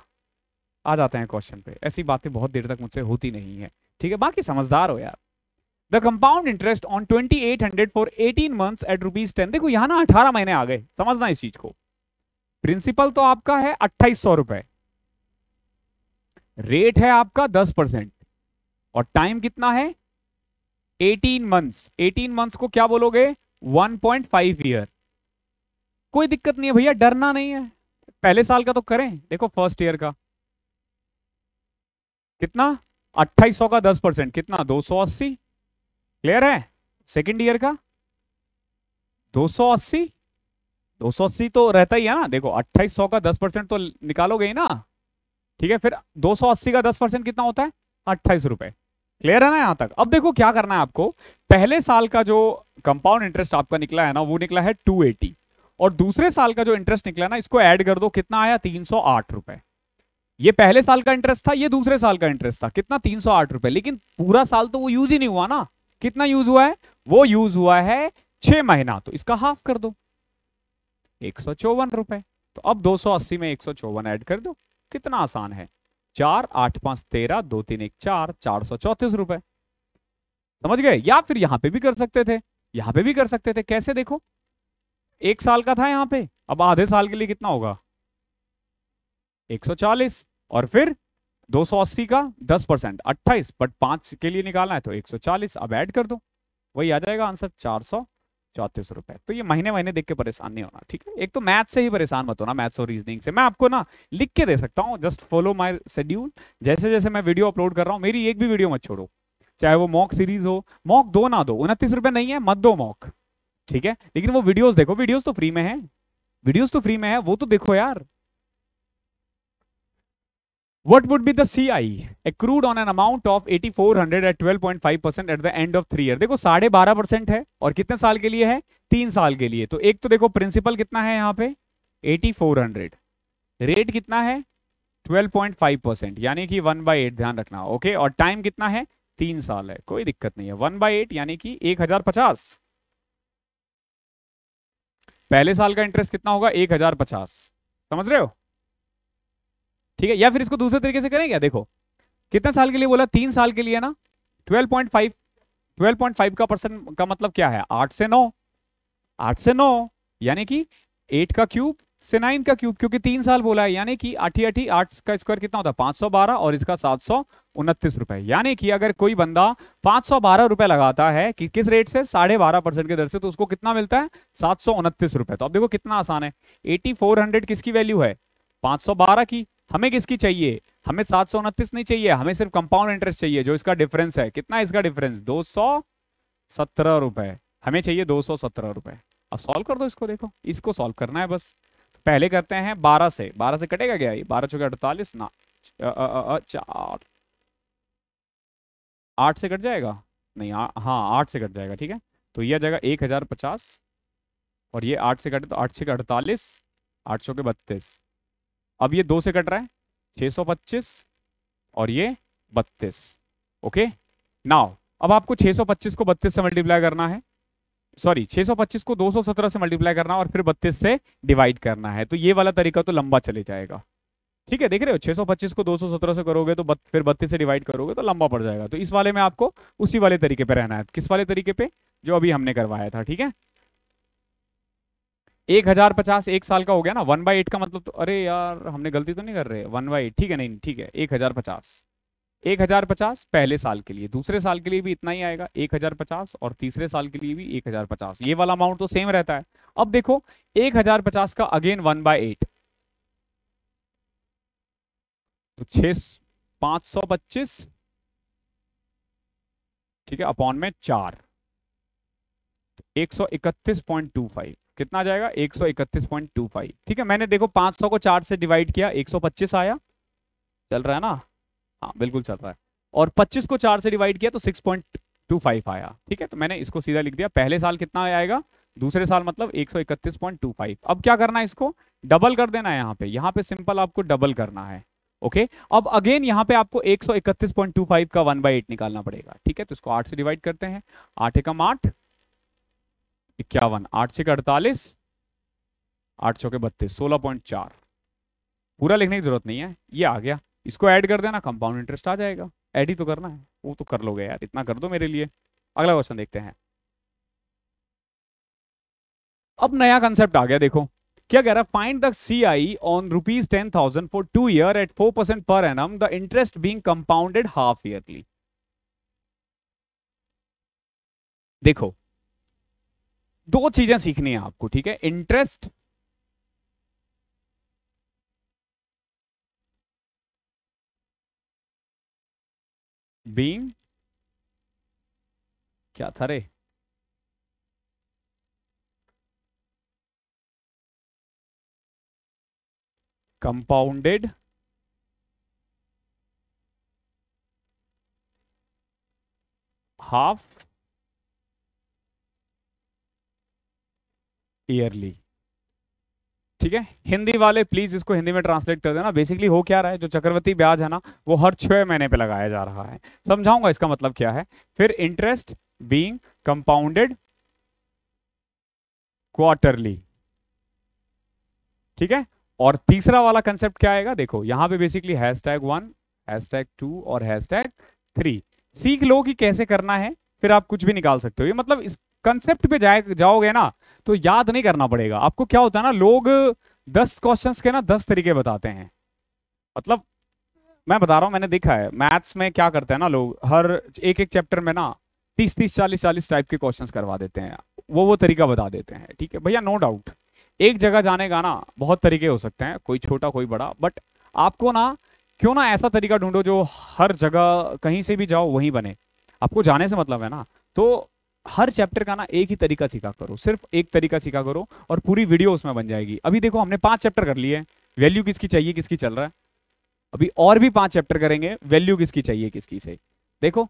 आ जाते हैं क्वेश्चन पे ऐसी बातें बहुत देर तक मुझसे होती नहीं है ठीक है बाकी समझदार हो यार the compound interest on twenty eight hundred for eighteen months at rupees ten देखो यहां ना अठारह महीने आ गए समझना इस चीज को प्रिंसिपल तो आपका है अट्ठाईस सौ रुपए रेट है आपका दस परसेंट और टाइम कितना है एटीन मंथ्स एटीन मंथ्स को क्या बोलोगे वन पॉइंट फाइव ईयर कोई दिक्कत नहीं है भैया डरना नहीं है पहले साल का तो करें देखो फर्स्ट ईयर का कितना अट्ठाईस का दस परसेंट कितना दो सौ अस्सी क्लियर है सेकेंड ईयर का दो सौ अस्सी दो सौ अस्सी तो रहता ही है ना देखो अट्ठाईस सौ का दस परसेंट तो निकालोगे ही ना ठीक है फिर दो सौ अस्सी का दस परसेंट कितना होता है अट्ठाईस रुपए क्लियर है ना यहां तक अब देखो क्या करना है आपको पहले साल का जो कंपाउंड इंटरेस्ट आपका निकला है ना वो निकला है टू एटी और दूसरे साल का जो इंटरेस्ट निकला ना इसको ऐड कर दो कितना आया तीन सौ आठ रुपए ये पहले साल का इंटरेस्ट था ये दूसरे साल का इंटरेस्ट था कितना तीन सौ आठ रुपए लेकिन पूरा साल तो वो यूज ही नहीं हुआ ना कितना यूज हुआ है वो यूज हुआ है छह महीना तो इसका हाफ कर दो एक सौ चौवन रुपए तो अब दो सौ अस्सी में एक सौ चौवन एड कर दो कितना आसान है चार आठ पांच तेरह दो तीन एक चार चार सौ चौतीस रुपए समझ गए या फिर यहां पे भी कर सकते थे यहां पे भी कर सकते थे कैसे देखो एक साल का था यहां पे अब आधे साल के लिए कितना होगा 140 और फिर 280 का 10 परसेंट अट्ठाईस बट पांच के लिए निकालना है तो 140 अब ऐड कर दो वही आ जाएगा आंसर चार सौ चौतीस रुपए तो ये महीने महीने देख के परेशान नहीं होना ठीक है एक तो मैथ से ही परेशान मत होना मैथ्स और रीजनिंग से मैं आपको ना लिख के दे सकता हूँ जस्ट फॉलो माई शेड्यूल जैसे जैसे मैं वीडियो अपलोड कर रहा हूँ मेरी एक भी वीडियो मत छोड़ो चाहे वो मॉक सीरीज हो मॉक दो ना दो उनतीस रुपए नहीं है मत दो मॉक ठीक है लेकिन वो वीडियोस देखो वीडियोस तो फ्री में है वीडियोस तो फ्री में है वो तो देखो यार What would be the CI accrued on an amount of 8400 at 12.5 percent at the end of three year देखो साढ़े बारह परसेंट है और कितने साल के लिए है तीन साल के लिए तो एक तो देखो प्रिंसिपल कितना है यहाँ पे 8400 रेट कितना है 12.5 परसेंट यानी कि वन बाई एट ध्यान रखना ओके और टाइम कितना है तीन साल है कोई दिक्कत नहीं है वन बाई एट यानी कि एक हजार पचास पहले साल का इंटरेस्ट कितना होगा एक हजार पचास समझ रहे हो ठीक है या फिर इसको दूसरे तरीके से करें क्या देखो कितना साल के लिए बोला तीन साल के लिए ना twelve point five twelve point five का परसेंट का मतलब क्या है आठ से नौ आठ से नौ यानी कि एट का क्यूब से नाइन का क्यूब क्योंकि तीन साल बोला है यानी कि आठी आठी आठ का स्क्वायर कितना होता है पांच सौ बारह और इसका सात सौ उनतीस रुपए यानी कि अगर कोई बंदा पांच सौ बारह रुपए लगाता है कि किस रेट से साढ़े बारह परसेंट के दर से तो उसको कितना मिलता है सात सौ उनतीस रुपए तो अब देखो कितना आसान है एटी फोर हंड्रेड किसकी वैल्यू है पांच सौ बारह की हमें किसकी चाहिए हमें सात सौ उनतीस नहीं चाहिए हमें सिर्फ कंपाउंड इंटरेस्ट चाहिए जो इसका डिफरेंस है कितना इसका डिफरेंस दो सौ सत्रह रुपए हमें चाहिए दो सौ सत्रह रुपए अब सॉल्व कर दो इसको देखो इसको सॉल्व करना है बस तो पहले करते हैं बारह से बारह से कटेगा क्या ये बारह चौके अड़तालीस ना चार आठ से कट जाएगा नहीं हाँ आठ से कट जाएगा ठीक है तो यह जाएगा एक हजार पचास और ये आठ से कटे तो आठ छः अड़तालीस आठ सौ के बत्तीस अब ये दो से कट रहा है 625 और ये 32 ओके नाउ अब आपको 625 को 32 से मल्टीप्लाई करना है सॉरी 625 को 217 से मल्टीप्लाई करना और फिर 32 से डिवाइड करना है तो ये वाला तरीका तो लंबा चले जाएगा ठीक है देख रहे हो 625 को 217 से करोगे तो फिर 32 से डिवाइड करोगे तो लंबा पड़ जाएगा तो इस वाले में आपको उसी वाले तरीके पे रहना है किस वाले तरीके पे जो अभी हमने करवाया था ठीक है एक हजार पचास एक साल का हो गया ना वन बाई एट का मतलब तो अरे यार हमने गलती तो नहीं कर रहे वन बाई एट ठीक है नहीं ठीक है एक हजार पचास एक हजार पचास पहले साल के लिए दूसरे साल के लिए भी इतना ही आएगा एक हजार पचास और तीसरे साल के लिए भी एक हजार पचास ये वाला अमाउंट तो सेम रहता है अब देखो एक हजार पचास का अगेन वन बाय एट तो छ पांच सौ पच्चीस ठीक है अपॉन में चार एक सौ इकतीस पॉइंट टू फाइव कितना जाएगा एक सौ इकतीस पॉइंट टू फाइव ठीक है मैंने देखो पांच सौ को चार से डिवाइड किया एक सौ पच्चीस आया चल रहा है ना हाँ बिल्कुल चल रहा है और पच्चीस को चार से डिवाइड किया तो सिक्स पॉइंट टू फाइव आया ठीक है तो मैंने इसको सीधा लिख दिया पहले साल कितना आएगा दूसरे साल मतलब एक सौ इकतीस पॉइंट टू फाइव अब क्या करना है इसको डबल कर देना है यहाँ पे यहाँ पे सिंपल आपको डबल करना है ओके अब अगेन यहाँ पे आपको एक सौ इकतीस पॉइंट टू फाइव का वन बाई एट निकालना पड़ेगा ठीक है तो इसको आठ से डिवाइड करते हैं आठ एकम आठ इक्यावन आठ छः अड़तालीस आठ सौ के बत्तीस सोलह पॉइंट चार पूरा लिखने की जरूरत नहीं है ये आ गया इसको ऐड कर देना कंपाउंड इंटरेस्ट आ जाएगा ऐड ही तो करना है वो तो कर लोगे यार इतना कर दो मेरे लिए अगला क्वेश्चन देखते हैं अब नया कंसेप्ट आ गया देखो क्या कह रहा है find the C I on rupees ten thousand for two year at four percent per annum the interest being compounded half yearly देखो दो चीजें सीखनी है आपको ठीक है इंटरेस्ट बींग क्या था रे कंपाउंडेड हाफ ईयरली ठीक है हिंदी वाले प्लीज इसको हिंदी में ट्रांसलेट कर देना बेसिकली हो क्या रहा है जो चक्रवर्ती ब्याज है ना वो हर छह महीने पे लगाया जा रहा है समझाऊंगा इसका मतलब क्या है फिर इंटरेस्ट बीइंग कंपाउंडेड क्वार्टरली ठीक है और तीसरा वाला कंसेप्ट क्या आएगा देखो यहां पे basically hashtag one hashtag two और हैश टैग थ्री सीख लो कि कैसे करना है फिर आप कुछ भी निकाल सकते हो ये मतलब इस कंसेप्ट पे जाए जाओगे ना तो याद नहीं करना पड़ेगा आपको क्या होता है ना लोग दस क्वेश्चंस के ना दस तरीके बताते हैं मतलब मैं बता रहा हूँ मैंने देखा है मैथ्स में क्या करते हैं ना लोग हर एक एक चैप्टर में ना तीस तीस चालीस चालीस टाइप के क्वेश्चंस करवा देते हैं वो वो तरीका बता देते हैं ठीक है भैया नो डाउट एक जगह जाने का ना बहुत तरीके हो सकते हैं कोई छोटा कोई बड़ा बट आपको ना क्यों ना ऐसा तरीका ढूंढो जो हर जगह कहीं से भी जाओ वहीं बने आपको जाने से मतलब है ना तो हर चैप्टर का ना एक ही तरीका सीखा करो सिर्फ एक तरीका सीखा करो और पूरी वीडियो उसमें बन जाएगी अभी देखो हमने पांच चैप्टर कर लिए वैल्यू किसकी चाहिए किसकी चल रहा है अभी और भी पांच चैप्टर करेंगे वैल्यू किसकी चाहिए किसकी से देखो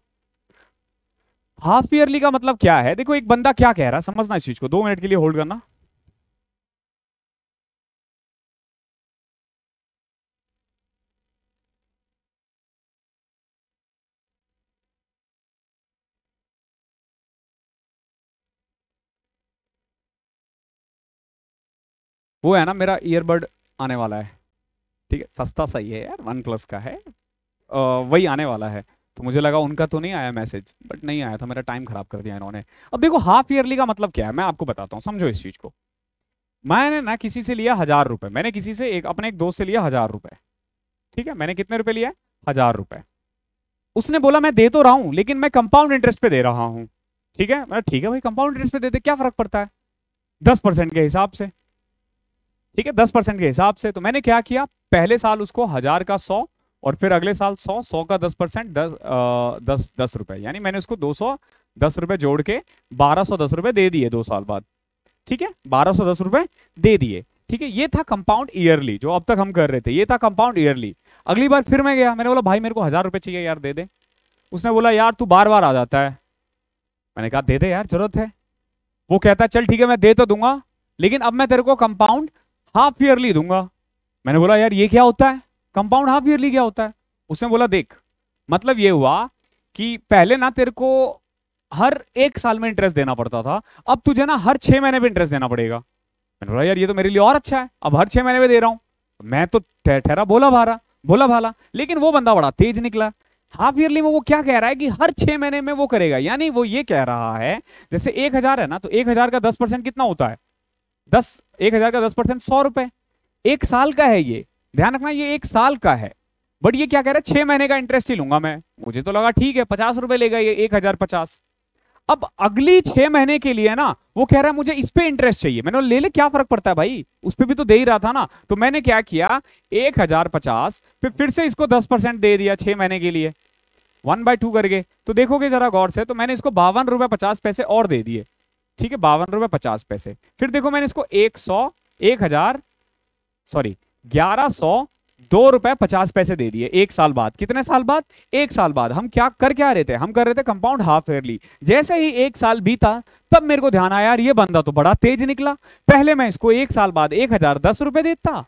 हाफ ईयरली का मतलब क्या है देखो एक बंदा क्या कह रहा है समझना इस चीज को दो मिनट के लिए होल्ड करना वो है ना मेरा ईयरबड आने वाला है ठीक है सस्ता सही है यार वन प्लस का है आ, वही आने वाला है तो मुझे लगा उनका तो नहीं आया मैसेज बट नहीं आया था मेरा टाइम खराब कर दिया इन्होंने अब देखो हाफ ईयरली का मतलब क्या है मैं आपको बताता हूँ समझो इस चीज को मैंने ना किसी से लिया हजार रुपए मैंने किसी से एक अपने एक दोस्त से लिया हजार रुपए ठीक है मैंने कितने रुपए लिया हजार रुपए उसने बोला मैं दे तो रहा हूँ लेकिन मैं कंपाउंड इंटरेस्ट पे दे रहा हूँ ठीक है मैं ठीक है भाई कंपाउंड इंटरेस्ट पे देते क्या फर्क पड़ता है दस परसेंट के हिसाब से ठीक है दस परसेंट के हिसाब से तो मैंने क्या किया पहले साल उसको हजार का सौ और फिर अगले साल सौ सौ का दस परसेंट दस दस दस रुपए यानी मैंने उसको दो सौ दस रुपए जोड़ के बारह सौ दस रुपए दे दिए दो साल बाद ठीक है बारह सौ दस रुपए दे दिए ठीक है ये था कंपाउंड ईयरली जो अब तक हम कर रहे थे ये था कंपाउंड ईयरली अगली बार फिर मैं गया मैंने बोला भाई मेरे को हजार रुपए चाहिए यार दे दे उसने बोला यार तू बार बार आ जाता है मैंने कहा दे दे यार जरूरत है वो कहता है चल ठीक है मैं दे तो दूंगा लेकिन अब मैं तेरे को कंपाउंड हाफ ईयरली दूंगा मैंने बोला यार ये क्या होता है कंपाउंड हाफ ईयरली क्या होता है उसने बोला देख मतलब ये हुआ कि पहले ना तेरे को हर एक साल में इंटरेस्ट देना पड़ता था अब तुझे ना हर छह महीने पे इंटरेस्ट देना पड़ेगा मैंने बोला यार ये तो मेरे लिए और अच्छा है अब हर छह महीने में दे रहा हूं मैं तो ठहरा बोला भारा बोला भाला लेकिन वो बंदा बड़ा तेज निकला हाफ ईयरली में वो क्या कह रहा है कि हर छह महीने में वो करेगा यानी वो ये कह रहा है जैसे एक हजार है ना तो एक हजार का दस परसेंट कितना होता है दस एक हजार का दस परसेंट सौ रुपए एक साल का है ये ध्यान रखना ये एक साल का है बट ये क्या कह रहा है छह महीने का इंटरेस्ट ही लूंगा मैं मुझे तो लगा ठीक है पचास रुपए लेगा ये एक हजार पचास अब अगली छह महीने के लिए ना वो कह रहा है मुझे इस पे इंटरेस्ट चाहिए मैंने ले ले क्या फर्क पड़ता है भाई उस पर भी तो दे ही रहा था ना तो मैंने क्या किया एक हजार पचास फिर फिर से इसको दस परसेंट दे दिया छह महीने के लिए वन बाय टू करके तो देखोगे जरा गौर से तो मैंने इसको बावन रुपए पचास पैसे और दे दिए ठीक है बावन रुपए पचास पैसे फिर देखो मैंने इसको एक सौ एक हजार सॉरी ग्यारह सौ दो रुपए पचास पैसे दे दिए एक साल बाद कितने साल बाद एक साल बाद हम क्या कर क्या रहे थे हम कर रहे थे कंपाउंड हाफ एयरली जैसे ही एक साल बीता तब मेरे को ध्यान आया यार ये बंदा तो बड़ा तेज निकला पहले मैं इसको एक साल बाद एक हजार दस रुपए देता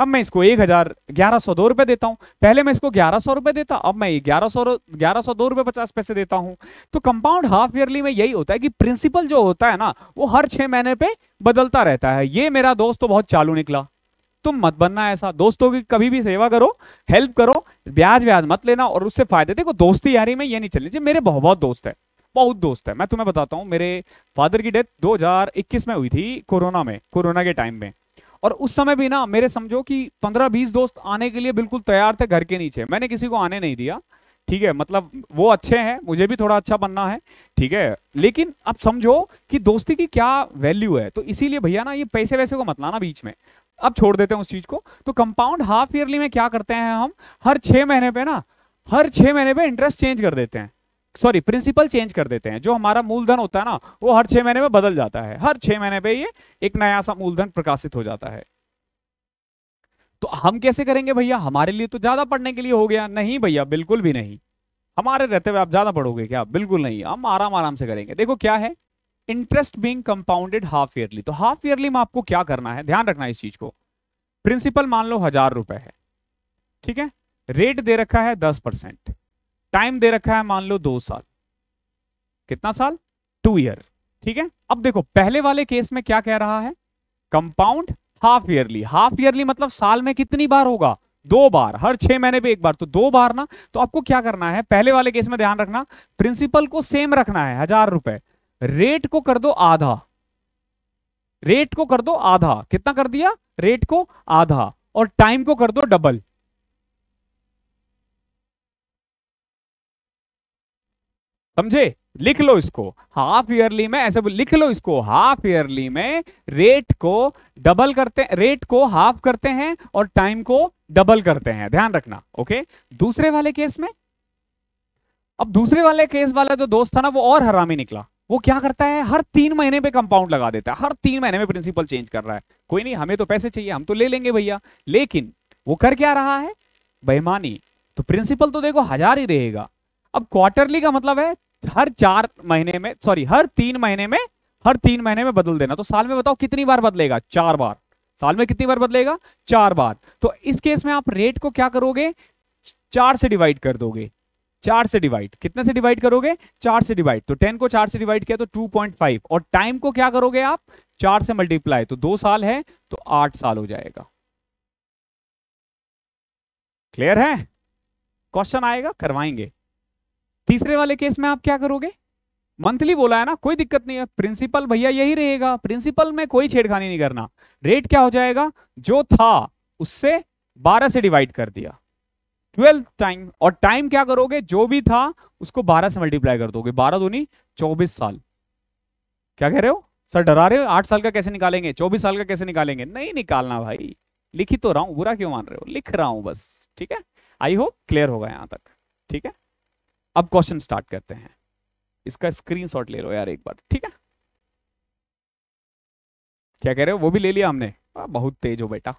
अब मैं इसको एक हजार ग्यारह सौ दो रुपए देता हूँ पहले मैं इसको ग्यारह सौ रुपए देता अब मैं ग्यारह सौ ग्यारह सौ दो रुपए पचास पैसे देता हूँ तो कंपाउंड हाफ ईयरली में यही होता है कि प्रिंसिपल जो होता है ना वो हर छह महीने पे बदलता रहता है ये मेरा दोस्त तो बहुत चालू निकला तुम मत बनना ऐसा दोस्तों की कभी भी सेवा करो हेल्प करो ब्याज ब्याज मत लेना और उससे फायदे देखो दोस्ती यारी में ये नहीं चलनी चाहिए मेरे बहुत बहुत दोस्त है बहुत दोस्त है मैं तुम्हें बताता हूँ मेरे फादर की डेथ दो में हुई थी कोरोना में कोरोना के टाइम में और उस समय भी ना मेरे समझो कि पंद्रह बीस दोस्त आने के लिए बिल्कुल तैयार थे घर के नीचे मैंने किसी को आने नहीं दिया ठीक है मतलब वो अच्छे हैं मुझे भी थोड़ा अच्छा बनना है ठीक है लेकिन अब समझो कि दोस्ती की क्या वैल्यू है तो इसीलिए भैया ना ये पैसे वैसे को मत लाना बीच में अब छोड़ देते हैं उस चीज को तो कंपाउंड हाफ ईयरली में क्या करते हैं हम हर छह महीने पे ना हर छह महीने पे इंटरेस्ट चेंज कर देते हैं सॉरी प्रिंसिपल चेंज कर देते हैं जो हमारा मूलधन होता है ना वो हर छह महीने में बदल जाता है हर छह महीने पे ये एक नया सा मूलधन प्रकाशित हो जाता है तो हम कैसे करेंगे भैया हमारे लिए तो ज्यादा पढ़ने के लिए हो गया नहीं भैया बिल्कुल भी नहीं हमारे रहते हुए आप ज्यादा पढ़ोगे क्या बिल्कुल नहीं हम आराम आराम से करेंगे देखो क्या है interest being compounded half yearly तो हाफ ईयरली में आपको क्या करना है ध्यान रखना इस चीज को प्रिंसिपल मान लो हजार रुपए है ठीक है रेट दे रखा है दस परसेंट टाइम दे रखा है मान लो दो साल कितना साल टू ईयर ठीक है अब देखो पहले वाले केस में क्या कह रहा है compound half yearly half yearly मतलब साल में कितनी बार होगा दो बार हर छह महीने पे एक बार तो दो बार ना तो आपको क्या करना है पहले वाले केस में ध्यान रखना प्रिंसिपल को सेम रखना है हजार रुपए रेट को कर दो आधा रेट को कर दो आधा कितना कर दिया रेट को आधा और टाइम को कर दो डबल समझे लिख लो इसको हाफ ईयरली में ऐसे लिख लो इसको हाफ ईयरली में रेट को डबल करते रेट को हाफ करते हैं और टाइम को डबल करते हैं ध्यान रखना ओके दूसरे वाले केस में अब दूसरे वाले केस वाला जो दोस्त था ना वो और हरामी निकला वो क्या करता है हर तीन महीने पे कंपाउंड लगा देता है हर तीन महीने में प्रिंसिपल चेंज कर रहा है कोई नहीं हमें तो पैसे चाहिए हम तो ले लेंगे भैया लेकिन वो कर क्या रहा है बेमानी तो प्रिंसिपल तो देखो हजार ही रहेगा अब क्वार्टरली का मतलब है हर चार महीने में सॉरी हर तीन महीने में हर तीन महीने में बदल देना तो साल में बताओ कितनी बार बदलेगा चार बार साल में कितनी बार बदलेगा चार बार तो इस केस में आप रेट को क्या करोगे चार से डिवाइड कर दोगे चार से डिवाइड कितने से डिवाइड करोगे चार से डिवाइड तो टेन को चार से डिवाइड किया तो टू पॉइंट फाइव और टाइम को क्या करोगे आप चार से मल्टीप्लाई तो दो साल है तो आठ साल हो जाएगा क्लियर है क्वेश्चन आएगा करवाएंगे तीसरे वाले केस में आप क्या करोगे मंथली बोला है ना कोई दिक्कत नहीं है प्रिंसिपल भैया यही रहेगा प्रिंसिपल में कोई छेड़खानी नहीं करना रेट क्या हो जाएगा जो था उससे बारह से डिवाइड कर दिया ट्वेल्थ टाइम और टाइम क्या करोगे जो भी था उसको बारह से मल्टीप्लाई कर दोगे बारह दूनी चौबीस साल क्या कह रहे हो सर डरा रहे हो आठ साल का कैसे निकालेंगे चौबीस साल का कैसे निकालेंगे नहीं निकालना भाई लिखी तो रहा हूं बुरा क्यों मान रहे हो लिख रहा हूं बस ठीक है आई होप क्लियर होगा यहां तक ठीक है अब क्वेश्चन स्टार्ट करते हैं इसका स्क्रीनशॉट ले लो यार एक बार ठीक है क्या कह रहे हो वो भी ले लिया हमने आ, बहुत तेज हो बेटा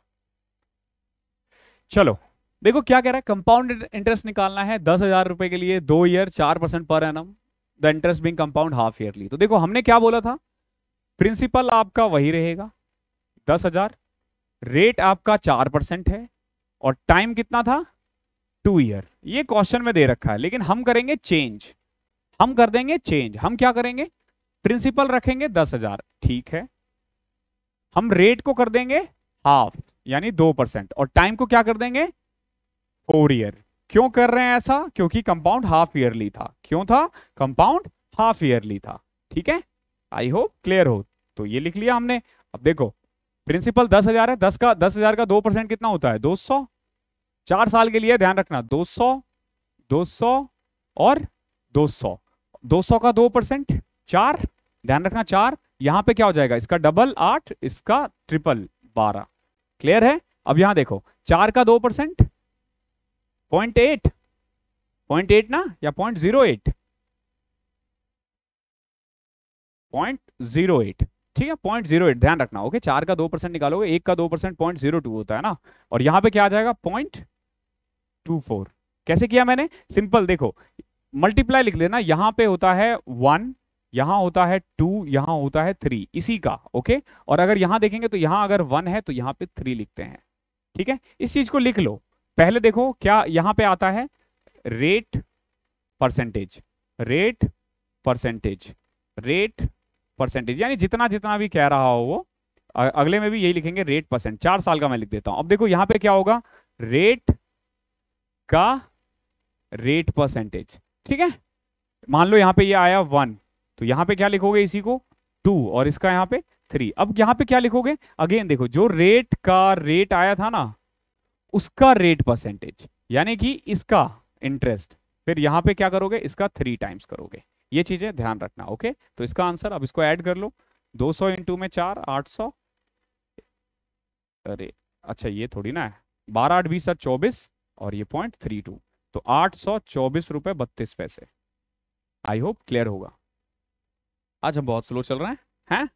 चलो देखो क्या कह रहा है कंपाउंड इंटरेस्ट निकालना है दस हजार रुपए के लिए दो ईयर चार percent per annum the interest being compound half yearly तो देखो हमने क्या बोला था प्रिंसिपल आपका वही रहेगा दस हजार रेट आपका चार परसेंट है और टाइम कितना था टू ईयर ये क्वेश्चन में दे रखा है लेकिन हम करेंगे चेंज हम कर देंगे चेंज हम क्या करेंगे प्रिंसिपल रखेंगे दस हजार ठीक है हम रेट को कर देंगे हाफ यानी दो परसेंट और टाइम को क्या कर देंगे फोर ईयर क्यों कर रहे हैं ऐसा क्योंकि कंपाउंड हाफ ईयरली था क्यों था कंपाउंड हाफ ईयरली था ठीक है आई होप क्लियर हो तो ये लिख लिया हमने अब देखो प्रिंसिपल दस हजार है दस का दस हजार का दो परसेंट कितना होता है दो सौ चार साल के लिए ध्यान रखना 200, 200 और 200, 200 का दो परसेंट चार ध्यान रखना चार यहां पे क्या हो जाएगा इसका डबल आठ इसका ट्रिपल बारह क्लियर है अब यहां देखो चार का दो percent point eight point eight ना या point zero eight point zero eight ठीक है पॉइंट जीरो एट ध्यान रखना ओके चार का दो परसेंट निकालोगे एक का दो परसेंट पॉइंट जीरो टू होता है ना और यहां पे क्या आ जाएगा पॉइंट टू फोर कैसे किया मैंने सिंपल देखो मल्टीप्लाई लिख लेना यहां पे होता है वन यहां होता है टू यहां होता है थ्री इसी का ओके और अगर यहां देखेंगे तो यहां अगर वन है तो यहां पे थ्री लिखते हैं ठीक है इस चीज को लिख लो पहले देखो क्या यहां पे आता है rate percentage rate percentage rate percentage यानी जितना जितना भी कह रहा हो वो अगले में भी यही लिखेंगे रेट परसेंट चार साल का मैं लिख देता हूं अब देखो यहां पे क्या होगा रेट का रेट परसेंटेज ठीक है मान लो यहां पे ये आया वन तो यहां पे क्या लिखोगे इसी को टू और इसका यहां पे थ्री अब यहां पे क्या लिखोगे अगेन देखो जो रेट का रेट आया था ना उसका रेट परसेंटेज यानी कि इसका इंटरेस्ट फिर यहां पे क्या करोगे इसका थ्री टाइम्स करोगे ये चीजें ध्यान रखना ओके तो इसका आंसर अब इसको ऐड कर लो 200 सौ इंटू में चार आठ सौ अरे अच्छा ये थोड़ी ना है बारह आठ बीस आठ चौबीस और ये पॉइंट थ्री टू तो आठ सौ चौबीस रुपए बत्तीस पैसे आई होप क्लियर होगा आज हम बहुत स्लो चल रहे हैं हैं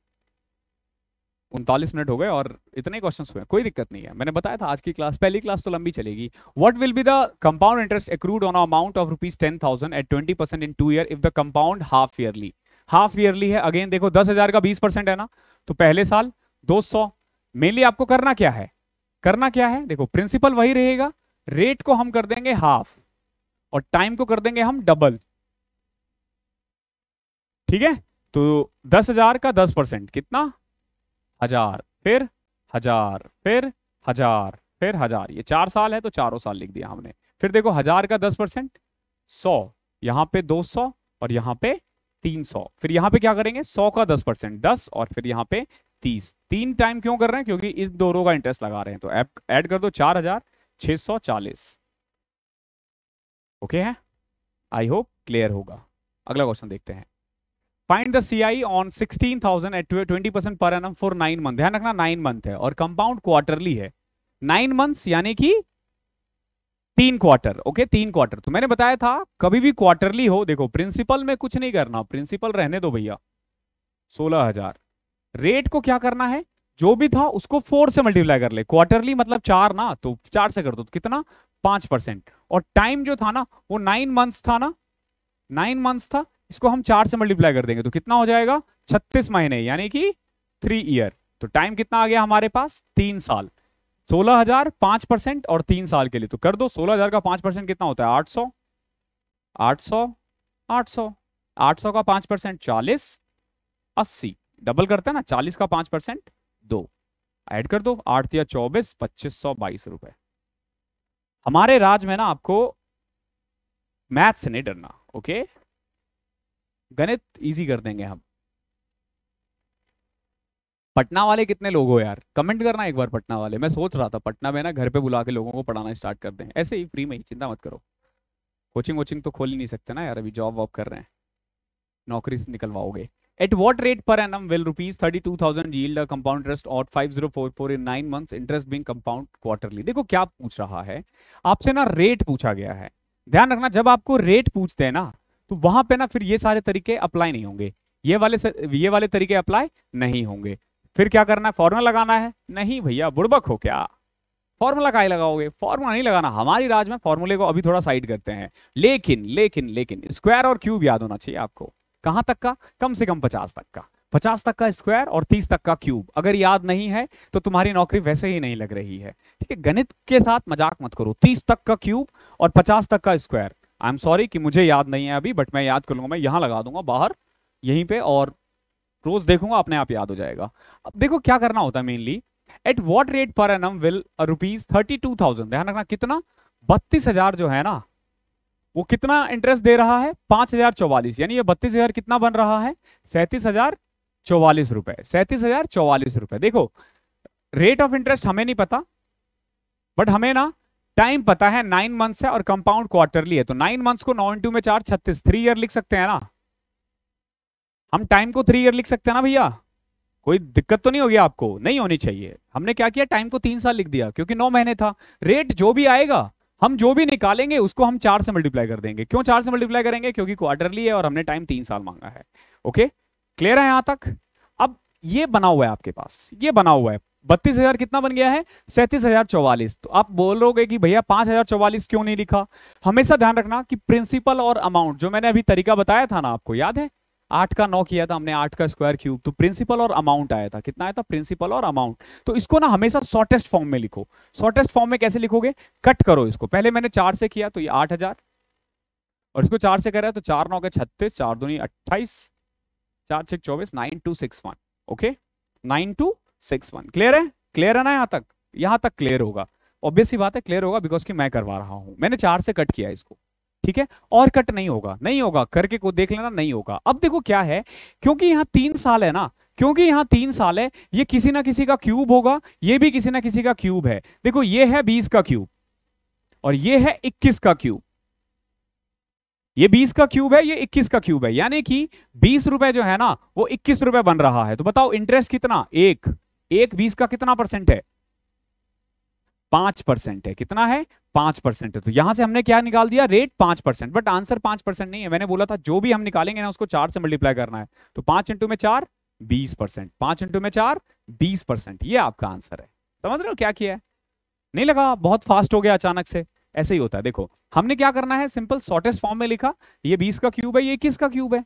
उनतालीस मिनट हो गए और इतने क्वेश्चंस हुए कोई दिक्कत नहीं है मैंने बताया था आज की क्लास पहली क्लास तो लंबी चलेगी what will be the compound interest accrued on amount of rupees ten thousand at twenty percent in two year if the compound half yearly half yearly है अगेन देखो दस हजार का बीस परसेंट है ना तो पहले साल दो सौ मेनली आपको करना क्या है करना क्या है देखो प्रिंसिपल वही रहेगा रेट को हम कर देंगे हाफ और टाइम को कर देंगे हम डबल ठीक है तो दस हजार का दस परसेंट कितना हजार फिर हजार फिर हजार फिर हजार ये चार साल है तो चारों साल लिख दिया हमने फिर देखो हजार का दस परसेंट सौ यहां पे दो सौ और यहां पे तीन सौ फिर यहां पे क्या करेंगे सौ का दस परसेंट दस और फिर यहां पे तीस तीन टाइम क्यों कर रहे हैं क्योंकि इन दोनों का इंटरेस्ट लगा रहे हैं तो ऐड कर दो चार हजार 640 ओके है आई होप क्लियर होगा अगला क्वेश्चन देखते हैं find the I on thousand at twenty percent per annum for nine month ध्यान रखना नाइन मंथ है और कंपाउंड क्वार्टरली है नाइन मंथ यानी कि तीन क्वार्टर ओके तीन क्वार्टर तो मैंने बताया था कभी भी क्वार्टरली हो देखो प्रिंसिपल में कुछ नहीं करना प्रिंसिपल रहने दो भैया सोलह हजार रेट को क्या करना है जो भी था उसको फोर से मल्टीप्लाई कर ले क्वार्टरली मतलब चार ना तो चार से कर दो तो कितना पांच परसेंट और टाइम जो था ना वो नाइन मंथ्स था ना नाइन मंथ्स था इसको हम चार से मल्टीप्लाई कर देंगे तो कितना हो जाएगा छत्तीस महीने यानी कि थ्री ईयर तो टाइम कितना आ गया हमारे पास तीन साल सोलह हजार पांच परसेंट और तीन साल के लिए तो कर दो सोलह हजार का पांच परसेंट कितना होता है आठ सौ आठ सौ आठ सौ आठ सौ का पांच परसेंट चालीस अस्सी डबल करते हैं ना चालीस का पांच परसेंट दो ऐड कर दो आठ या चौबीस पच्चीस सौ बाईस रुपए हमारे राज में ना आपको मैथ से नहीं डरना ओके गणित इजी कर देंगे हम पटना वाले कितने लोग हो यार कमेंट करना एक बार पटना वाले मैं सोच रहा था पटना में ना घर पे बुला के लोगों को पढ़ाना स्टार्ट कर दें ऐसे ही फ्री में ही चिंता मत करो कोचिंग वोचिंग तो खोल ही नहीं सकते ना यार अभी जॉब वॉब कर रहे हैं नौकरी से निकलवाओगे At what rate per annum will rupees 32,000 yield a compound interest or 5044 in 9 months interest being compound quarterly? देखो क्या पूछ रहा है आपसे ना रेट पूछा गया है ध्यान रखना जब आपको रेट पूछते हैं ना तो वहां पे ना फिर ये सारे तरीके अप्लाई नहीं होंगे ये वाले ये वाले तरीके अप्लाई नहीं होंगे फिर क्या करना है फॉर्मूला लगाना है नहीं भैया बुड़बक हो क्या फॉर्मूला का ही लगाओगे फॉर्मूला नहीं लगाना हमारी राज में फॉर्मूले को अभी थोड़ा साइड करते हैं लेकिन लेकिन लेकिन स्क्वायर और क्यूब याद होना चाहिए आपको कहां तक का कम से कम पचास तक का पचास तक का स्क्वायर और तीस तक का क्यूब अगर याद नहीं है तो तुम्हारी नौकरी वैसे ही नहीं लग रही है ठीक है गणित के साथ मजाक मत करो तीस तक का क्यूब और पचास तक का स्क्वायर आई एम सॉरी कि मुझे याद नहीं है अभी बट मैं याद कर लूंगा मैं यहां लगा दूंगा बाहर यहीं पे और रोज देखूंगा अपने आप याद हो जाएगा अब देखो क्या करना होता है mainly at what rate per annum will rupees thirty two thousand ध्यान रखना कितना बत्तीस हजार जो है ना वो कितना इंटरेस्ट दे रहा है पांच हजार चौवालीस यानी ये बत्तीस हजार कितना बन रहा है सैंतीस हजार चौवालीस रुपए सैंतीस हजार चौवालीस रुपए देखो रेट ऑफ इंटरेस्ट हमें नहीं पता बट हमें ना टाइम पता है नाइन मंथ्स है और कंपाउंड क्वार्टरली है तो नाइन मंथ्स को नौ इंटू में चार छत्तीस थ्री ईयर लिख सकते हैं ना हम टाइम को थ्री ईयर लिख सकते हैं ना भैया कोई दिक्कत तो नहीं होगी आपको नहीं होनी चाहिए हमने क्या किया टाइम को तीन साल लिख दिया क्योंकि नौ महीने था रेट जो भी आएगा हम जो भी निकालेंगे उसको हम चार से मल्टीप्लाई कर देंगे क्यों चार से मल्टीप्लाई करेंगे क्योंकि क्वार्टरली है और हमने टाइम तीन साल मांगा है ओके क्लियर है यहां तक अब ये बना हुआ है आपके पास ये बना हुआ है बत्तीस हजार कितना बन गया है सैंतीस हजार चौवालीस तो आप बोल रहे कि भैया पांच हजार चौवालीस क्यों नहीं लिखा हमेशा ध्यान रखना कि प्रिंसिपल और अमाउंट जो मैंने अभी तरीका बताया था ना आपको याद है आठ का नौ किया था हमने आठ का स्क्वायर क्यूब तो प्रिंसिपल और अमाउंट आया था कितना आया था प्रिंसिपल और अमाउंट तो इसको ना हमेशा शॉर्टेस्ट फॉर्म में लिखो शॉर्टेस्ट फॉर्म में कैसे लिखोगे कट करो इसको पहले मैंने चार से किया तो ये आठ हजार और इसको चार से करा तो चार नौ के छत्तीस चार दूनी अट्ठाईस चार सिक्स चौबीस nine two six one okay nine two six one clear है क्लियर है ना यहाँ तक यहाँ तक क्लियर होगा ऑब्वियसली बात है क्लियर होगा बिकॉज की मैं करवा रहा हूँ मैंने चार से कट किया इसको ठीक है और कट नहीं होगा नहीं होगा करके को देख लेना नहीं होगा अब देखो क्या है क्योंकि यहां तीन साल है ना क्योंकि यहां तीन साल है ये किसी ना किसी का क्यूब होगा ये भी किसी ना किसी का क्यूब है देखो ये है बीस का क्यूब और ये है इक्कीस का क्यूब ये 20 का क्यूब है ये 21 का क्यूब है यानी कि बीस रुपए जो है ना वो इक्कीस रुपए बन रहा है तो बताओ इंटरेस्ट कितना एक एक बीस का कितना परसेंट है पांच परसेंट है कितना है पांच परसेंट है तो यहां से हमने क्या निकाल दिया रेट पांच परसेंट बट आंसर पांच परसेंट नहीं है मैंने बोला था जो भी हम निकालेंगे ना उसको चार से मल्टीप्लाई करना है तो पांच इंटू में चार बीस परसेंट पांच इंटू में चार बीस परसेंट ये आपका आंसर है समझ रहे हो क्या किया है नहीं लगा बहुत फास्ट हो गया अचानक से ऐसे ही होता है देखो हमने क्या करना है सिंपल शॉर्टेस्ट फॉर्म में लिखा ये बीस का क्यूब है ये इक्कीस का क्यूब है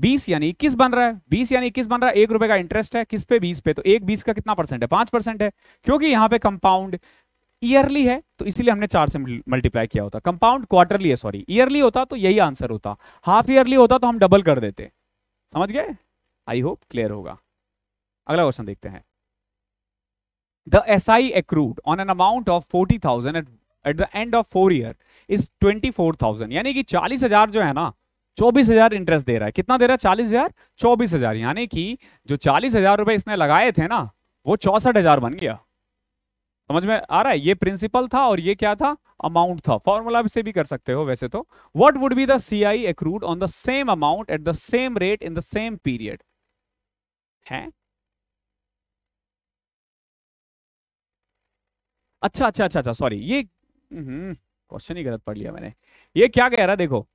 बीस यानी इक्कीस बन रहा है बीस यानी इक्कीस बन रहा है एक रुपए का इंटरेस्ट है किस पे बीस पे तो एक बीस का कितना परसेंट है पांच परसेंट है क्योंकि यहाँ पे कंपाउंड ईयरली है तो इसलिए हमने चार से मल्टीप्लाई किया होता कंपाउंड क्वार्टरली है सॉरी ईयरली होता तो यही आंसर होता हाफ ईयरली होता तो हम डबल कर देते समझ गए आई होप क्लियर होगा अगला क्वेश्चन देखते हैं the S I accrued on an amount of forty thousand at the end of four year is twenty four thousand यानी कि चालीस हजार जो है ना चौबीस हजार इंटरेस्ट दे रहा है कितना दे रहा है चालीस हजार चौबीस हजार यानी कि जो चालीस हजार रुपए इसने लगाए थे ना वो चौसठ हजार बन गया समझ में आ रहा है ये प्रिंसिपल था और ये क्या था अमाउंट था फॉर्मूला से भी कर सकते हो वैसे तो what would be the C I accrued on the same amount at the same rate in the same period है अच्छा अच्छा अच्छा अच्छा सॉरी ये क्वेश्चन हम्म, ही गलत पढ़ लिया मैंने ये क्या कह रहा देखो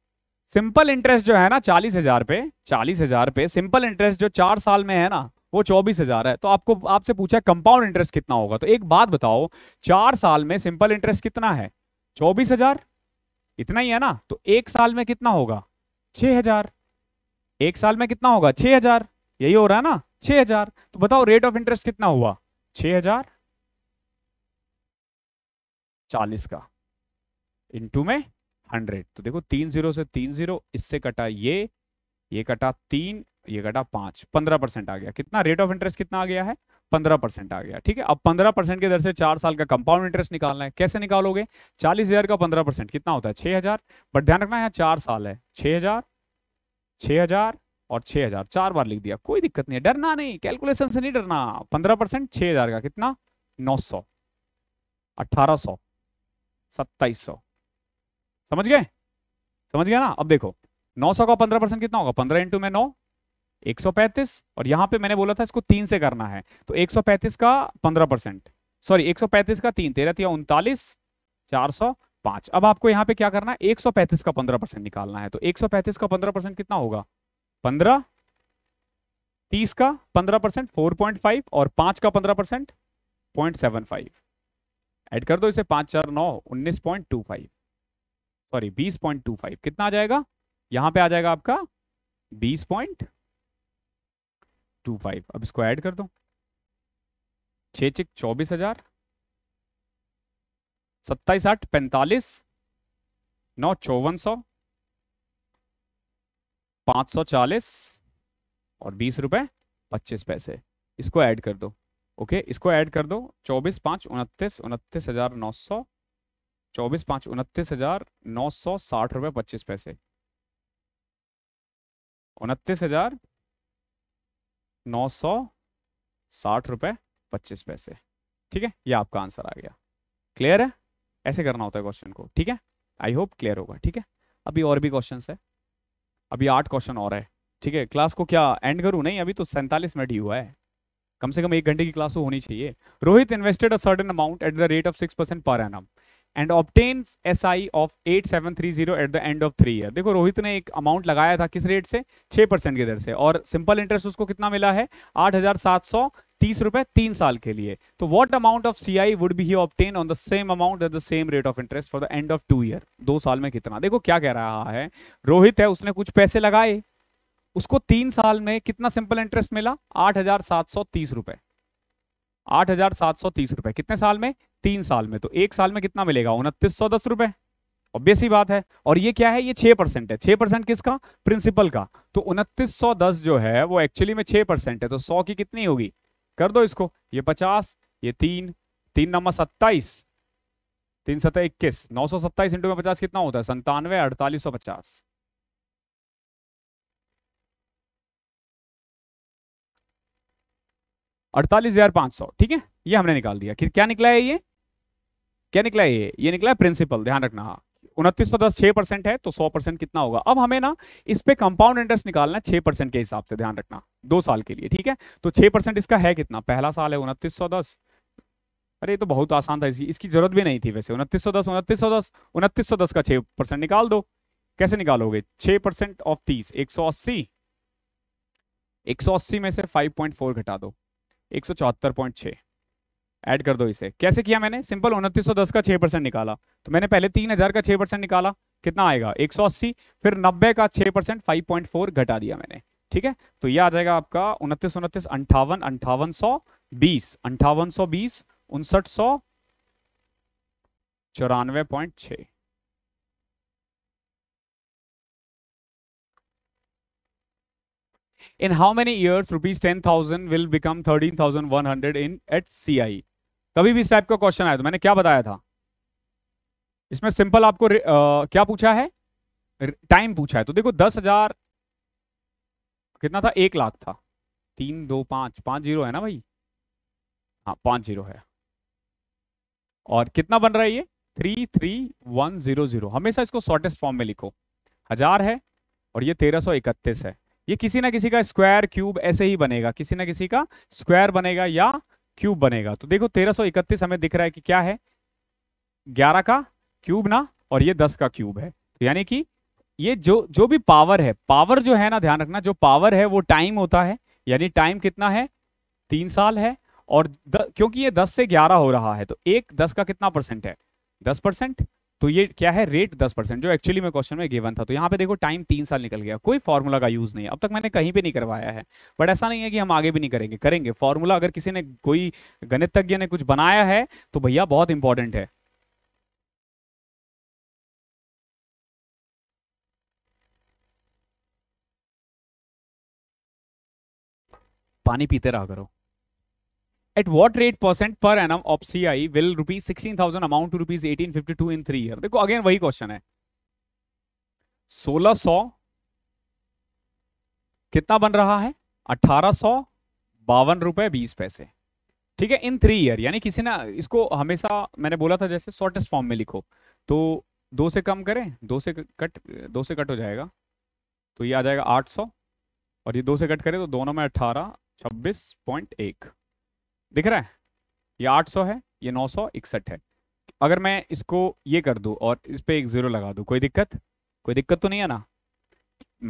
सिंपल इंटरेस्ट जो है ना चालीस हजार पे चालीस हजार पे सिंपल इंटरेस्ट जो चार साल में है ना वो चौबीस हजार है तो आपको आपसे पूछा कंपाउंड इंटरेस्ट कितना होगा तो एक बात बताओ चार साल में सिंपल इंटरेस्ट कितना है चौबीस हजार इतना ही है ना तो एक साल में कितना होगा छह हजार एक साल में कितना होगा छह हजार यही हो रहा है ना छह हजार तो बताओ रेट ऑफ इंटरेस्ट कितना हुआ छह हजार चालीस का इंटू में हंड्रेड तो देखो तीन जीरो से तीन जीरो इससे कटा ये ये कटा तीन ये घटा पांच पंद्रह परसेंट आ गया कितना रेट ऑफ इंटरेस्ट कितना आ गया है पंद्रह परसेंट आ गया ठीक है अब पंद्रह परसेंट के दर से चार साल का कंपाउंड इंटरेस्ट निकालना है कैसे निकालोगे चालीस हजार का पंद्रह परसेंट कितना होता है छह हजार बट ध्यान रखना यहाँ चार साल है छह हजार छह हजार और छह हजार चार बार लिख दिया कोई दिक्कत नहीं है डरना नहीं कैलकुलेशन से नहीं डरना पंद्रह परसेंट छह हजार का कितना नौ सौ अठारह सौ सत्ताईस सौ समझ गए समझ गया ना अब देखो नौ का पंद्रह परसेंट कितना होगा पंद्रह इंटू में नौ 135 और यहां पे मैंने बोला था इसको तीन से करना है तो 135 का 15 परसेंट सॉरी 135 का तीन तेरह तीन उनतालीस चार सौ पांच अब आपको यहां पे क्या करना है 135 का 15 परसेंट निकालना है तो 135 का 15 परसेंट कितना होगा 15 30 का 15 परसेंट फोर और पांच का पंद्रह परसेंट पॉइंट एड कर दो इसे पांच चार नौ उन्नीस पॉइंट टू फाइव सॉरी बीस पॉइंट टू फाइव कितना आ जाएगा यहां पे आ जाएगा आपका बीस पॉइंट टू फाइव अब इसको ऐड कर दो छ चिक चौबीस हजार सत्ताईस आठ पैंतालीस नौ चौवन सौ पांच सौ चालीस और बीस रुपए पच्चीस पैसे इसको ऐड कर दो ओके इसको ऐड कर दो चौबीस पांच उनतीस उनतीस हजार नौ सौ चौबीस पांच उनतीस हजार नौ सौ साठ रुपए पच्चीस पैसे उनतीस हजार नौ सौ साठ रुपए पच्चीस पैसे ठीक है ये आपका आंसर आ गया क्लियर है ऐसे करना होता है क्वेश्चन को ठीक है आई होप क्लियर होगा ठीक है अभी और भी क्वेश्चन है अभी आठ क्वेश्चन और है ठीक है क्लास को क्या एंड करूं नहीं अभी तो सैंतालीस मिनट ही हुआ है कम से कम एक घंटे की क्लास तो होनी चाहिए Rohit invested a certain amount at the rate of six percent per annum and obtain S I of eight seven three zero at the end of three year देखो रोहित ने एक अमाउंट लगाया था किस रेट से छह परसेंट की दर से और सिंपल इंटरेस्ट उसको कितना मिला है आठ हजार सात सौ तीस रुपए तीन साल के लिए तो what amount of C I would be he obtain on the same amount at the same rate of interest for the end of two year दो साल में कितना देखो क्या कह रहा है रोहित है उसने कुछ पैसे लगाए उसको तीन साल में कितना सिंपल इंटरेस्ट मिला आठ हजार सात सौ तीस रुपए आठ हजार सात सौ तीस रुपए कितने साल में तीन साल में तो एक साल में कितना मिलेगा उनतीस सौ दस रुपए ऑब्वियस ही बात है और ये क्या है ये छह परसेंट है छह परसेंट किसका प्रिंसिपल का तो उनतीस सौ दस जो है वो एक्चुअली में छह परसेंट है तो सौ की कितनी होगी कर दो इसको ये पचास ये तीन तीन नंबर सत्ताईस तीन सत्ता इक्कीस नौ सौ सत्ताईस इंटू में पचास कितना होता है संतानवे अड़तालीस सौ पचास अड़तालीस हजार पांच सौ ठीक है ये हमने निकाल दिया फिर क्या निकला है ये क्या निकला है ये ये निकला है प्रिंसिपल ध्यान रखना हाँ। उनतीस सौ दस छह परसेंट है तो सौ परसेंट कितना होगा अब हमें ना इस पे कंपाउंड इंटरेस्ट निकालना छह परसेंट के हिसाब से ध्यान रखना दो साल के लिए ठीक है तो छह परसेंट इसका है कितना पहला साल है उनतीस सौ दस अरे ये तो बहुत आसान था इसी इसकी जरूरत भी नहीं थी वैसे उनतीस सौ दस उनतीस सौ दस उनतीस सौ दस का छह परसेंट निकाल दो कैसे निकालोगे छह परसेंट ऑफ तीस एक सौ अस्सी एक सौ अस्सी में से फाइव पॉइंट फोर घटा दो एक सौ चौहत्तर पॉइंट छः ऐड कर दो इसे कैसे किया मैंने सिंपल उनतीस सौ दस का छः परसेंट निकाला तो मैंने पहले तीन हज़ार का छः परसेंट निकाला कितना आएगा एक सौ अस्सी फिर नब्बे का छः परसेंट फाइव पॉइंट फोर घटा दिया मैंने ठीक है तो ये आ जाएगा आपका उनतीस उनतीस अंठावन अंठावन सौ बीस अंठावन सौ बीस उनसठ सौ चौरानवे पॉइंट छः In how many years rupees 10,000 will become 13,100 in at CIE? कभी भी इस टाइप का क्वेश्चन आया तो मैंने क्या बताया था इसमें सिंपल आपको आ, क्या पूछा है टाइम पूछा है तो देखो दस हजार कितना था एक लाख था तीन दो पांच पांच जीरो है ना भाई हाँ पांच जीरो है और कितना बन रहा है ये three three one zero zero हमेशा इसको शॉर्टेस्ट फॉर्म में लिखो हजार है और ये तेरह सौ इकतीस है ये किसी ना किसी का स्क्वायर क्यूब ऐसे ही बनेगा किसी ना किसी का स्क्वायर बनेगा या क्यूब बनेगा तो देखो 1331 हमें दिख रहा है कि क्या है 11 का क्यूब ना और ये 10 का क्यूब है तो यानी कि ये जो जो भी पावर है पावर जो है ना ध्यान रखना जो पावर है वो टाइम होता है यानी टाइम कितना है तीन साल है और द, क्योंकि ये दस से ग्यारह हो रहा है तो एक दस का कितना परसेंट है दस परसेंट तो ये क्या है रेट दस परसेंट जो एक्चुअली में क्वेश्चन में गिवन था तो यहाँ पे देखो टाइम तीन साल निकल गया कोई फॉर्मूला का यूज नहीं है अब तक मैंने कहीं पे नहीं करवाया है बट ऐसा नहीं है कि हम आगे भी नहीं करेंगे करेंगे फॉर्मूला अगर किसी ने कोई गणितज्ञ ने कुछ बनाया है तो भैया बहुत इंपॉर्टेंट है पानी पीते रहा करो at what rate percent per annum of CI will rupees 16,000 amount to rupees 1852 in three year? देखो again वही question है 1600 कितना बन रहा है अठारह सौ बावन रुपए बीस पैसे ठीक है इन थ्री ईयर यानी किसी ना इसको हमेशा मैंने बोला था जैसे शॉर्टेस्ट फॉर्म में लिखो तो दो से कम करें दो से कट दो से कट हो जाएगा तो ये आ जाएगा आठ सौ और ये दो से कट करें तो दोनों में अट्ठारह छब्बीस पॉइंट एक दिख रहा है ये 800 है ये नौ इकसठ है अगर मैं इसको ये कर दूँ और इस पर एक ज़ीरो लगा दूँ कोई दिक्कत कोई दिक्कत तो नहीं है ना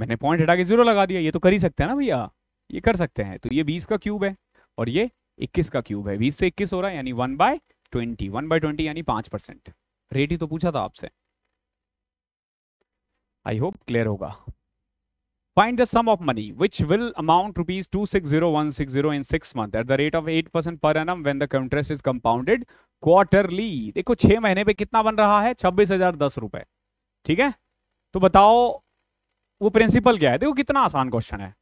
मैंने पॉइंट हटा के ज़ीरो लगा दिया ये तो कर ही सकते हैं ना भैया ये कर सकते हैं तो ये बीस का क्यूब है और ये इक्कीस का क्यूब है बीस से इक्कीस हो रहा है यानी one by twenty one by twenty यानी पाँच परसेंट रेट ही तो पूछा था आपसे आई होप क्लियर होगा Find the sum of money which will amount rupees 260160 in 6 month at the rate of 8% per annum when the interest is compounded quarterly. देखो 6 महीने पे कितना बन रहा है छब्बीस हजार दस रुपए ठीक है तो बताओ वो प्रिंसिपल क्या है देखो कितना आसान क्वेश्चन है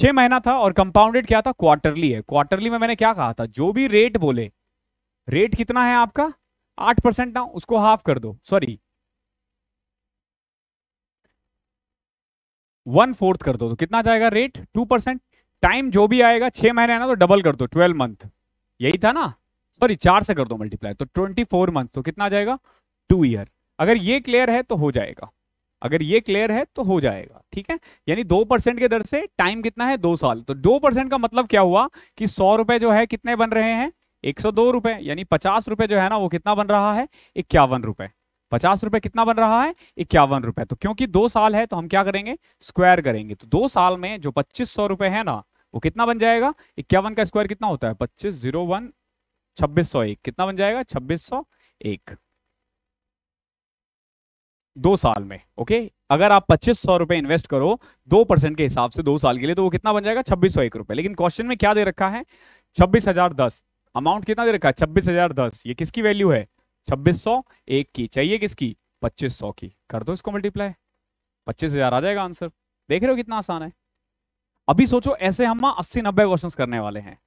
छह महीना था और कंपाउंडेड क्या था क्वार्टरली है क्वार्टरली में मैंने क्या कहा था जो भी रेट बोले रेट कितना है आपका आठ परसेंट ना उसको हाफ कर दो सॉरी वन फोर्थ कर दो तो कितना जाएगा रेट टू परसेंट टाइम जो भी आएगा छह महीने है ना तो डबल कर दो ट्वेल्व मंथ यही था ना सॉरी चार से कर दो मल्टीप्लाई तो ट्वेंटी फोर मंथ तो कितना जाएगा टू ईयर अगर ये क्लियर है तो हो जाएगा अगर ये क्लियर है तो हो जाएगा ठीक है यानी दो परसेंट के दर से टाइम कितना है दो साल तो दो परसेंट का मतलब क्या हुआ कि सौ रुपए जो है कितने बन रहे हैं एक सौ दो रुपए यानी पचास रुपए जो है ना वो कितना बन रहा है इक्यावन रुपए पचास रुपए कितना बन रहा है इक्यावन रुपए तो क्योंकि दो साल है तो हम क्या करेंगे स्क्वायर करेंगे तो दो साल में जो पच्चीस सौ रुपए है ना वो कितना बन जाएगा इक्यावन का स्क्वायर कितना होता है पच्चीस जीरो वन छब्बीस सौ एक कितना बन जाएगा छब्बीस सौ एक दो साल में ओके अगर आप पच्चीस सौ रुपए इन्वेस्ट करो दो परसेंट के हिसाब से दो साल के लिए तो वो कितना बन जाएगा छब्बीस सौ एक रुपए लेकिन क्वेश्चन में क्या दे रखा है छब्बीस हजार दस अमाउंट कितना दे रखा है छब्बीस हजार दस ये किसकी वैल्यू है छब्बीस सौ एक की चाहिए किसकी पच्चीस सौ की कर दो इसको मल्टीप्लाई पच्चीस हजार आ जाएगा आंसर देख रहे हो कितना आसान है अभी सोचो ऐसे हम अस्सी नब्बे क्वेश्चन करने वाले हैं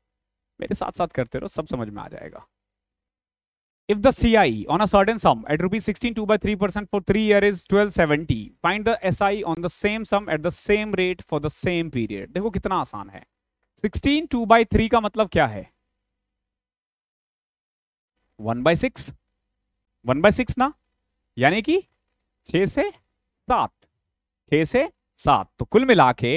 मेरे साथ साथ करते रहो सब समझ में आ जाएगा If the CI on a certain sum at rupees 16 2 by 3 percent for three year is 1270, find the SI on the same sum at the same rate for the same period. देखो कितना आसान है 16 2 by 3 का मतलब क्या है 1 by 6 वन बाय सिक्स ना यानी कि छ से सात छ से सात तो कुल मिला के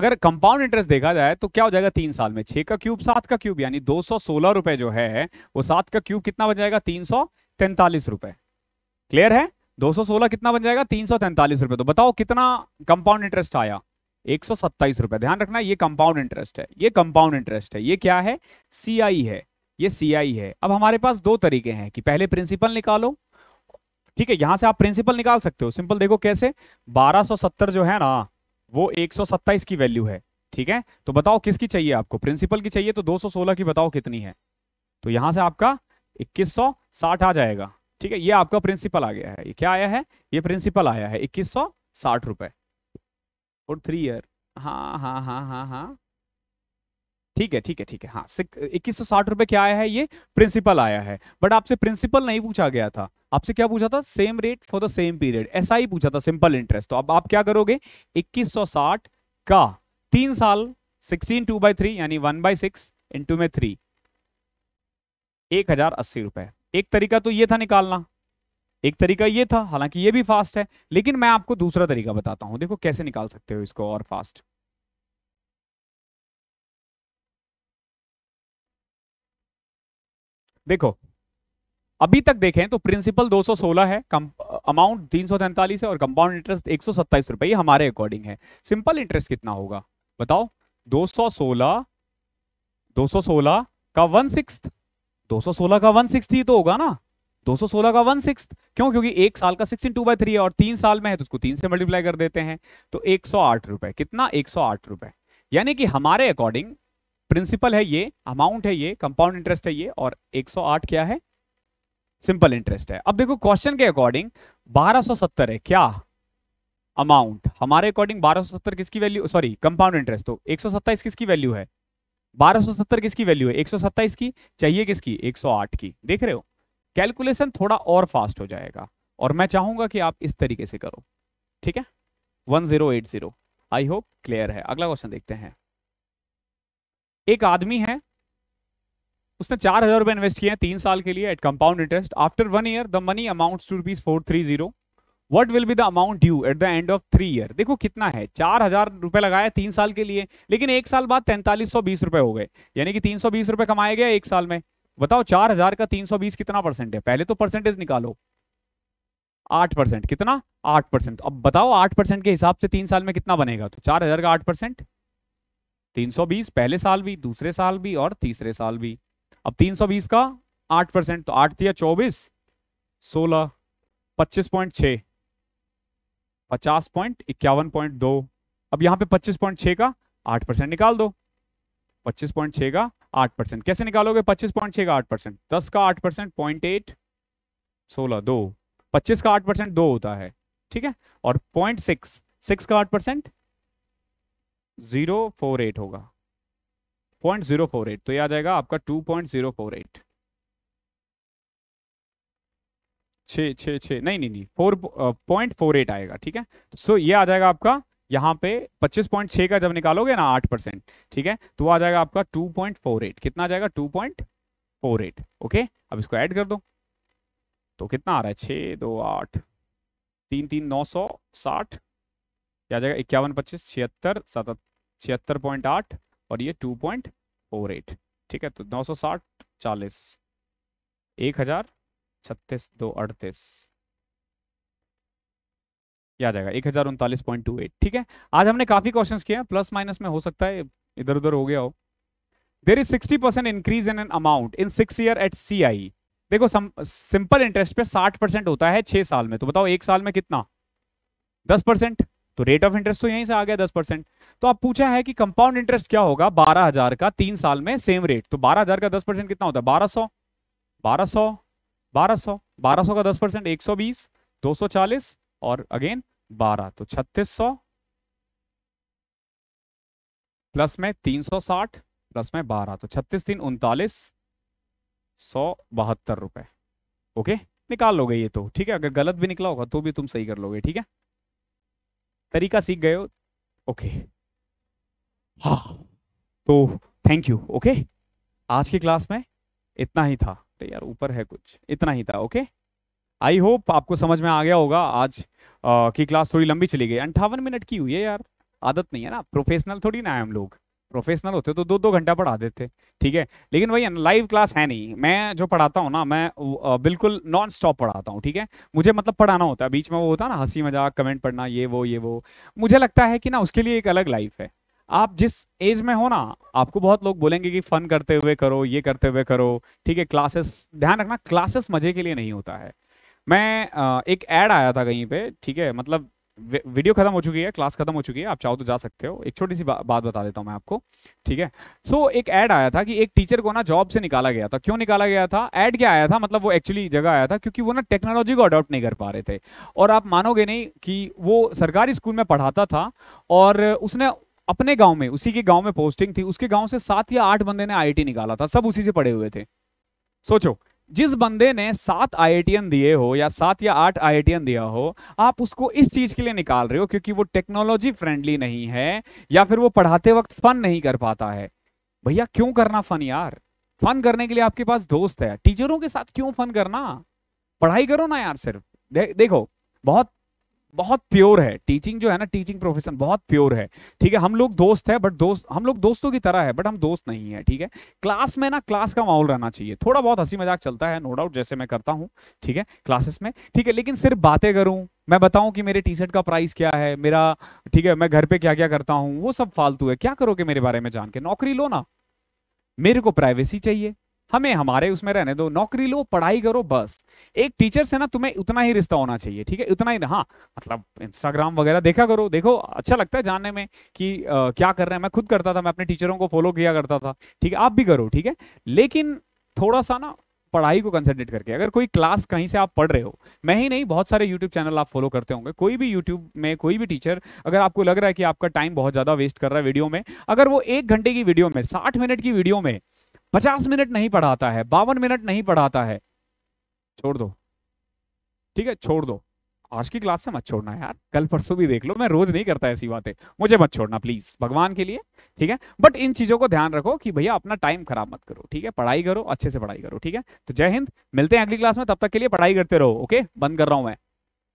अगर कंपाउंड इंटरेस्ट देखा जाए तो क्या हो जाएगा तीन साल में छह का क्यूब सात का क्यूब यानी दो सौ सोलह रुपए जो है वो सात का क्यूब कितना बन जाएगा तीन सौ तैंतालीस रुपए क्लियर है दो सौ सोलह कितना बन जाएगा तीन सौ तैंतालीस रुपए तो बताओ कितना कंपाउंड इंटरेस्ट आया एक सौ सत्ताईस रुपए ध्यान रखना ये कंपाउंड इंटरेस्ट है ये कंपाउंड इंटरेस्ट है ये क्या है सीआई है ये सी आई है अब हमारे पास दो तरीके हैं कि पहले प्रिंसिपल निकालो ठीक है यहां से आप प्रिंसिपल निकाल सकते हो सिंपल देखो कैसे 1270 जो है ना वो 127 की वैल्यू है ठीक है तो बताओ किसकी चाहिए आपको प्रिंसिपल की चाहिए तो 216 की बताओ कितनी है तो यहां से आपका 2160 आ जाएगा ठीक है ये आपका प्रिंसिपल आ गया है ये क्या आया है ये प्रिंसिपल आया है इक्कीस सौ साठ रुपए और थ्री ईयर हाँ हाँ हाँ हाँ हाँ ठीक है ठीक है ठीक है हाँ इक्कीस सौ साठ रुपए क्या आया है ये प्रिंसिपल आया है बट आपसे प्रिंसिपल नहीं पूछा गया था आपसे क्या पूछा था same rate for the same period ऐसा ही पूछा था सिंपल इंटरेस्ट तो अब आप क्या करोगे 2160 का तीन साल 16 टू बाई थ्री यानी वन बाई सिक्स इंटू में थ्री एक हजार अस्सी रुपए एक तरीका तो ये था निकालना एक तरीका ये था हालांकि ये भी फास्ट है लेकिन मैं आपको दूसरा तरीका बताता हूं देखो कैसे निकाल सकते हो इसको और फास्ट देखो अभी तक देखें तो प्रिंसिपल 216 है अमाउंट तीन है और कंपाउंड इंटरेस्ट एक सौ रुपए हमारे अकॉर्डिंग है सिंपल इंटरेस्ट कितना होगा बताओ 216 216 का वन सिक्स 216 का वन सिक्स तो होगा ना 216 का वन सिक्स क्यों क्योंकि एक साल का सिक्सटीन टू बाई थ्री है और तीन साल में है तो उसको तीन से मल्टीप्लाई कर देते हैं तो एक सौ आठ रुपए कितना एक सौ आठ रुपए यानी कि हमारे अकॉर्डिंग प्रिंसिपल है ये अमाउंट है ये कंपाउंड इंटरेस्ट है ये और 108 क्या है सिंपल इंटरेस्ट है अब देखो क्वेश्चन के अकॉर्डिंग 1270 है क्या अमाउंट हमारे अकॉर्डिंग 1270 किसकी वैल्यू सॉरी कंपाउंड इंटरेस्ट तो 127 किसकी वैल्यू है 1270 किसकी वैल्यू है एक की चाहिए किसकी एक की देख रहे हो कैलकुलेशन थोड़ा और फास्ट हो जाएगा और मैं चाहूंगा कि आप इस तरीके से करो ठीक है 1080 आई होप क्लियर है अगला क्वेश्चन देखते हैं एक आदमी है उसने चार हजार रुपए इन्वेस्ट किए हैं तीन साल के लिए at compound interest after one year the money amount to rupees four three zero what will be the amount due at the end of three year देखो कितना है चार हजार रुपए लगाया तीन साल के लिए लेकिन एक साल बाद तैंतालीस सौ बीस रुपए हो गए यानी कि तीन सौ बीस रुपए कमाए गए एक साल में बताओ चार हजार का तीन सौ बीस कितना परसेंट है पहले तो परसेंटेज निकालो आठ परसेंट कितना आठ परसेंट अब बताओ आठ परसेंट के हिसाब से तीन साल में कितना बनेगा तो चार हजार का आठ परसेंट 320 पहले साल भी दूसरे साल भी और तीसरे साल भी अब 320 का 8 परसेंट तो आठ दिया चौबीस सोलह पच्चीस पॉइंट छ पचास पॉइंट इक्यावन पॉइंट दो अब यहाँ पे पच्चीस पॉइंट छ का आठ परसेंट निकाल दो पच्चीस पॉइंट छ का आठ परसेंट कैसे निकालोगे पच्चीस पॉइंट छ का आठ परसेंट दस का आठ परसेंट पॉइंट एट सोलह दो पच्चीस का आठ परसेंट दो होता है ठीक है और पॉइंट सिक्स सिक्स का आठ परसेंट जीरो फोर एट होगा पॉइंट जीरो फोर एट तो ये आ जाएगा आपका two point zero four eight छ छ छ नहीं नहीं नहीं फोर पॉइंट फोर एट आएगा ठीक है सो so, ये आ जाएगा आपका यहाँ पे पच्चीस पॉइंट 25.6 का जब निकालोगे ना आठ परसेंट ठीक है तो आ जाएगा आपका टू पॉइंट फोर एट कितना आ जाएगा two point four eight okay अब इसको ऐड कर दो तो कितना आ रहा है छ दो आठ तीन तीन नौ सौ साठ क्या आ जाएगा इक्यावन पच्चीस छिहत्तर सतहत्तर छिहत्तर पॉइंट आठ और ये टू पॉइंट फोर एट ठीक है तो नौ सौ साठ चालीस एक हजार छत्तीस दो अड़तीस आ जाएगा एक हजार उनतालीस पॉइंट टू एट ठीक है आज हमने काफी क्वेश्चंस किए हैं प्लस माइनस में हो सकता है इधर उधर हो गया हो there is sixty percent increase in an amount in six year at C I देखो सिंपल इंटरेस्ट पे साठ परसेंट होता है छह साल में तो बताओ एक साल में कितना दस परसेंट तो रेट ऑफ इंटरेस्ट तो यहीं से आ गया दस परसेंट तो आप पूछा है कि कंपाउंड इंटरेस्ट क्या होगा बारह हजार का तीन साल में सेम रेट तो बारह हजार का दस परसेंट कितना होता है बारह सौ बारह सौ बारह सौ बारह सौ का दस परसेंट एक सौ बीस दो सौ चालीस और अगेन बारह तो छत्तीस सौ प्लस में तीन सौ साठ प्लस में बारह तो छत्तीस तीन उनतालीस सौ बहत्तर रुपए ओके निकाल लोगे ये तो ठीक है अगर गलत भी निकला होगा तो भी तुम सही कर लोगे ठीक है तरीका सीख गए हो ओके हाँ तो थैंक यू ओके आज की क्लास में इतना ही था तो यार ऊपर है कुछ इतना ही था ओके आई होप आपको समझ में आ गया होगा आज आ, की क्लास थोड़ी लंबी चली गई अंठावन मिनट की हुई है यार आदत नहीं है ना प्रोफेशनल थोड़ी ना है हम लोग प्रोफेशनल होते तो दो दो घंटा पढ़ा देते ठीक है लेकिन भाई लाइव क्लास है नहीं मैं जो पढ़ाता हूँ ना मैं बिल्कुल नॉन स्टॉप पढ़ाता हूँ ठीक है मुझे मतलब पढ़ाना होता है बीच में वो होता है ना हंसी मजाक कमेंट पढ़ना ये वो ये वो मुझे लगता है कि ना उसके लिए एक अलग लाइफ है आप जिस एज में हो ना आपको बहुत लोग बोलेंगे कि फन करते हुए करो ये करते हुए करो ठीक है क्लासेस ध्यान रखना क्लासेस मजे के लिए नहीं होता है मैं एक एड आया था कहीं पे ठीक है मतलब वीडियो खत्म हो चुकी है क्लास खत्म हो चुकी है आप चाहो तो जा सकते हो एक छोटी सी बा, बात बता देता हूं मैं आपको ठीक है सो so, एक ऐड आया था कि एक टीचर को ना जॉब से निकाला गया था क्यों निकाला गया था ऐड क्या आया था मतलब वो एक्चुअली जगह आया था क्योंकि वो ना टेक्नोलॉजी को अडॉप्ट नहीं कर पा रहे थे और आप मानोगे नहीं कि वो सरकारी स्कूल में पढ़ाता था और उसने अपने गाँव में उसी के गाँव में पोस्टिंग थी उसके गाँव से सात या आठ बंदे ने आई निकाला था सब उसी से पढ़े हुए थे सोचो जिस बंदे ने सात आई दिए हो या सात या आठ आई दिया हो आप उसको इस चीज के लिए निकाल रहे हो क्योंकि वो टेक्नोलॉजी फ्रेंडली नहीं है या फिर वो पढ़ाते वक्त फन नहीं कर पाता है भैया क्यों करना फन यार फन करने के लिए आपके पास दोस्त है टीचरों के साथ क्यों फन करना पढ़ाई करो ना यार सिर्फ दे, देखो बहुत बहुत प्योर है टीचिंग जो है ना टीचिंग प्रोफेशन बहुत प्योर है ठीक है हम लोग दोस्त है बट दोस्त हम लोग दोस्तों की तरह है बट हम दोस्त नहीं है ठीक है क्लास में ना क्लास का माहौल रहना चाहिए थोड़ा बहुत हंसी मजाक चलता है नो डाउट जैसे मैं करता हूँ ठीक है क्लासेस में ठीक है लेकिन सिर्फ बातें करूँ मैं बताऊं कि मेरे टी शर्ट का प्राइस क्या है मेरा ठीक है मैं घर पे क्या क्या करता हूँ वो सब फालतू है क्या करोगे मेरे बारे में जान के नौकरी लो ना मेरे को प्राइवेसी चाहिए हमें हमारे उसमें रहने दो नौकरी लो पढ़ाई करो बस एक टीचर से ना तुम्हें उतना ही रिश्ता होना चाहिए ठीक है उतना ही हाँ मतलब इंस्टाग्राम वगैरह देखा करो देखो अच्छा लगता है जानने में कि आ, क्या कर रहे हैं मैं खुद करता था मैं अपने टीचरों को फॉलो किया करता था ठीक है आप भी करो ठीक है लेकिन थोड़ा सा ना पढ़ाई को कंसनट्रेट करके अगर कोई क्लास कहीं से आप पढ़ रहे हो मैं ही नहीं बहुत सारे यूट्यूब चैनल आप फॉलो करते होंगे कोई भी यूट्यूब में कोई भी टीचर अगर आपको लग रहा है कि आपका टाइम बहुत ज़्यादा वेस्ट कर रहा है वीडियो में अगर वो एक घंटे की वीडियो में साठ मिनट की वीडियो में पचास मिनट नहीं पढ़ाता है बावन मिनट नहीं पढ़ाता है छोड़ दो ठीक है छोड़ दो आज की क्लास से मत छोड़ना यार कल परसों भी देख लो मैं रोज नहीं करता ऐसी बातें मुझे मत छोड़ना प्लीज भगवान के लिए ठीक है बट इन चीजों को ध्यान रखो कि भैया अपना टाइम खराब मत करो ठीक है पढ़ाई करो अच्छे से पढ़ाई करो ठीक है तो जय हिंद मिलते हैं अगली क्लास में तब तक के लिए पढ़ाई करते रहो ओके बंद कर रहा हूं मैं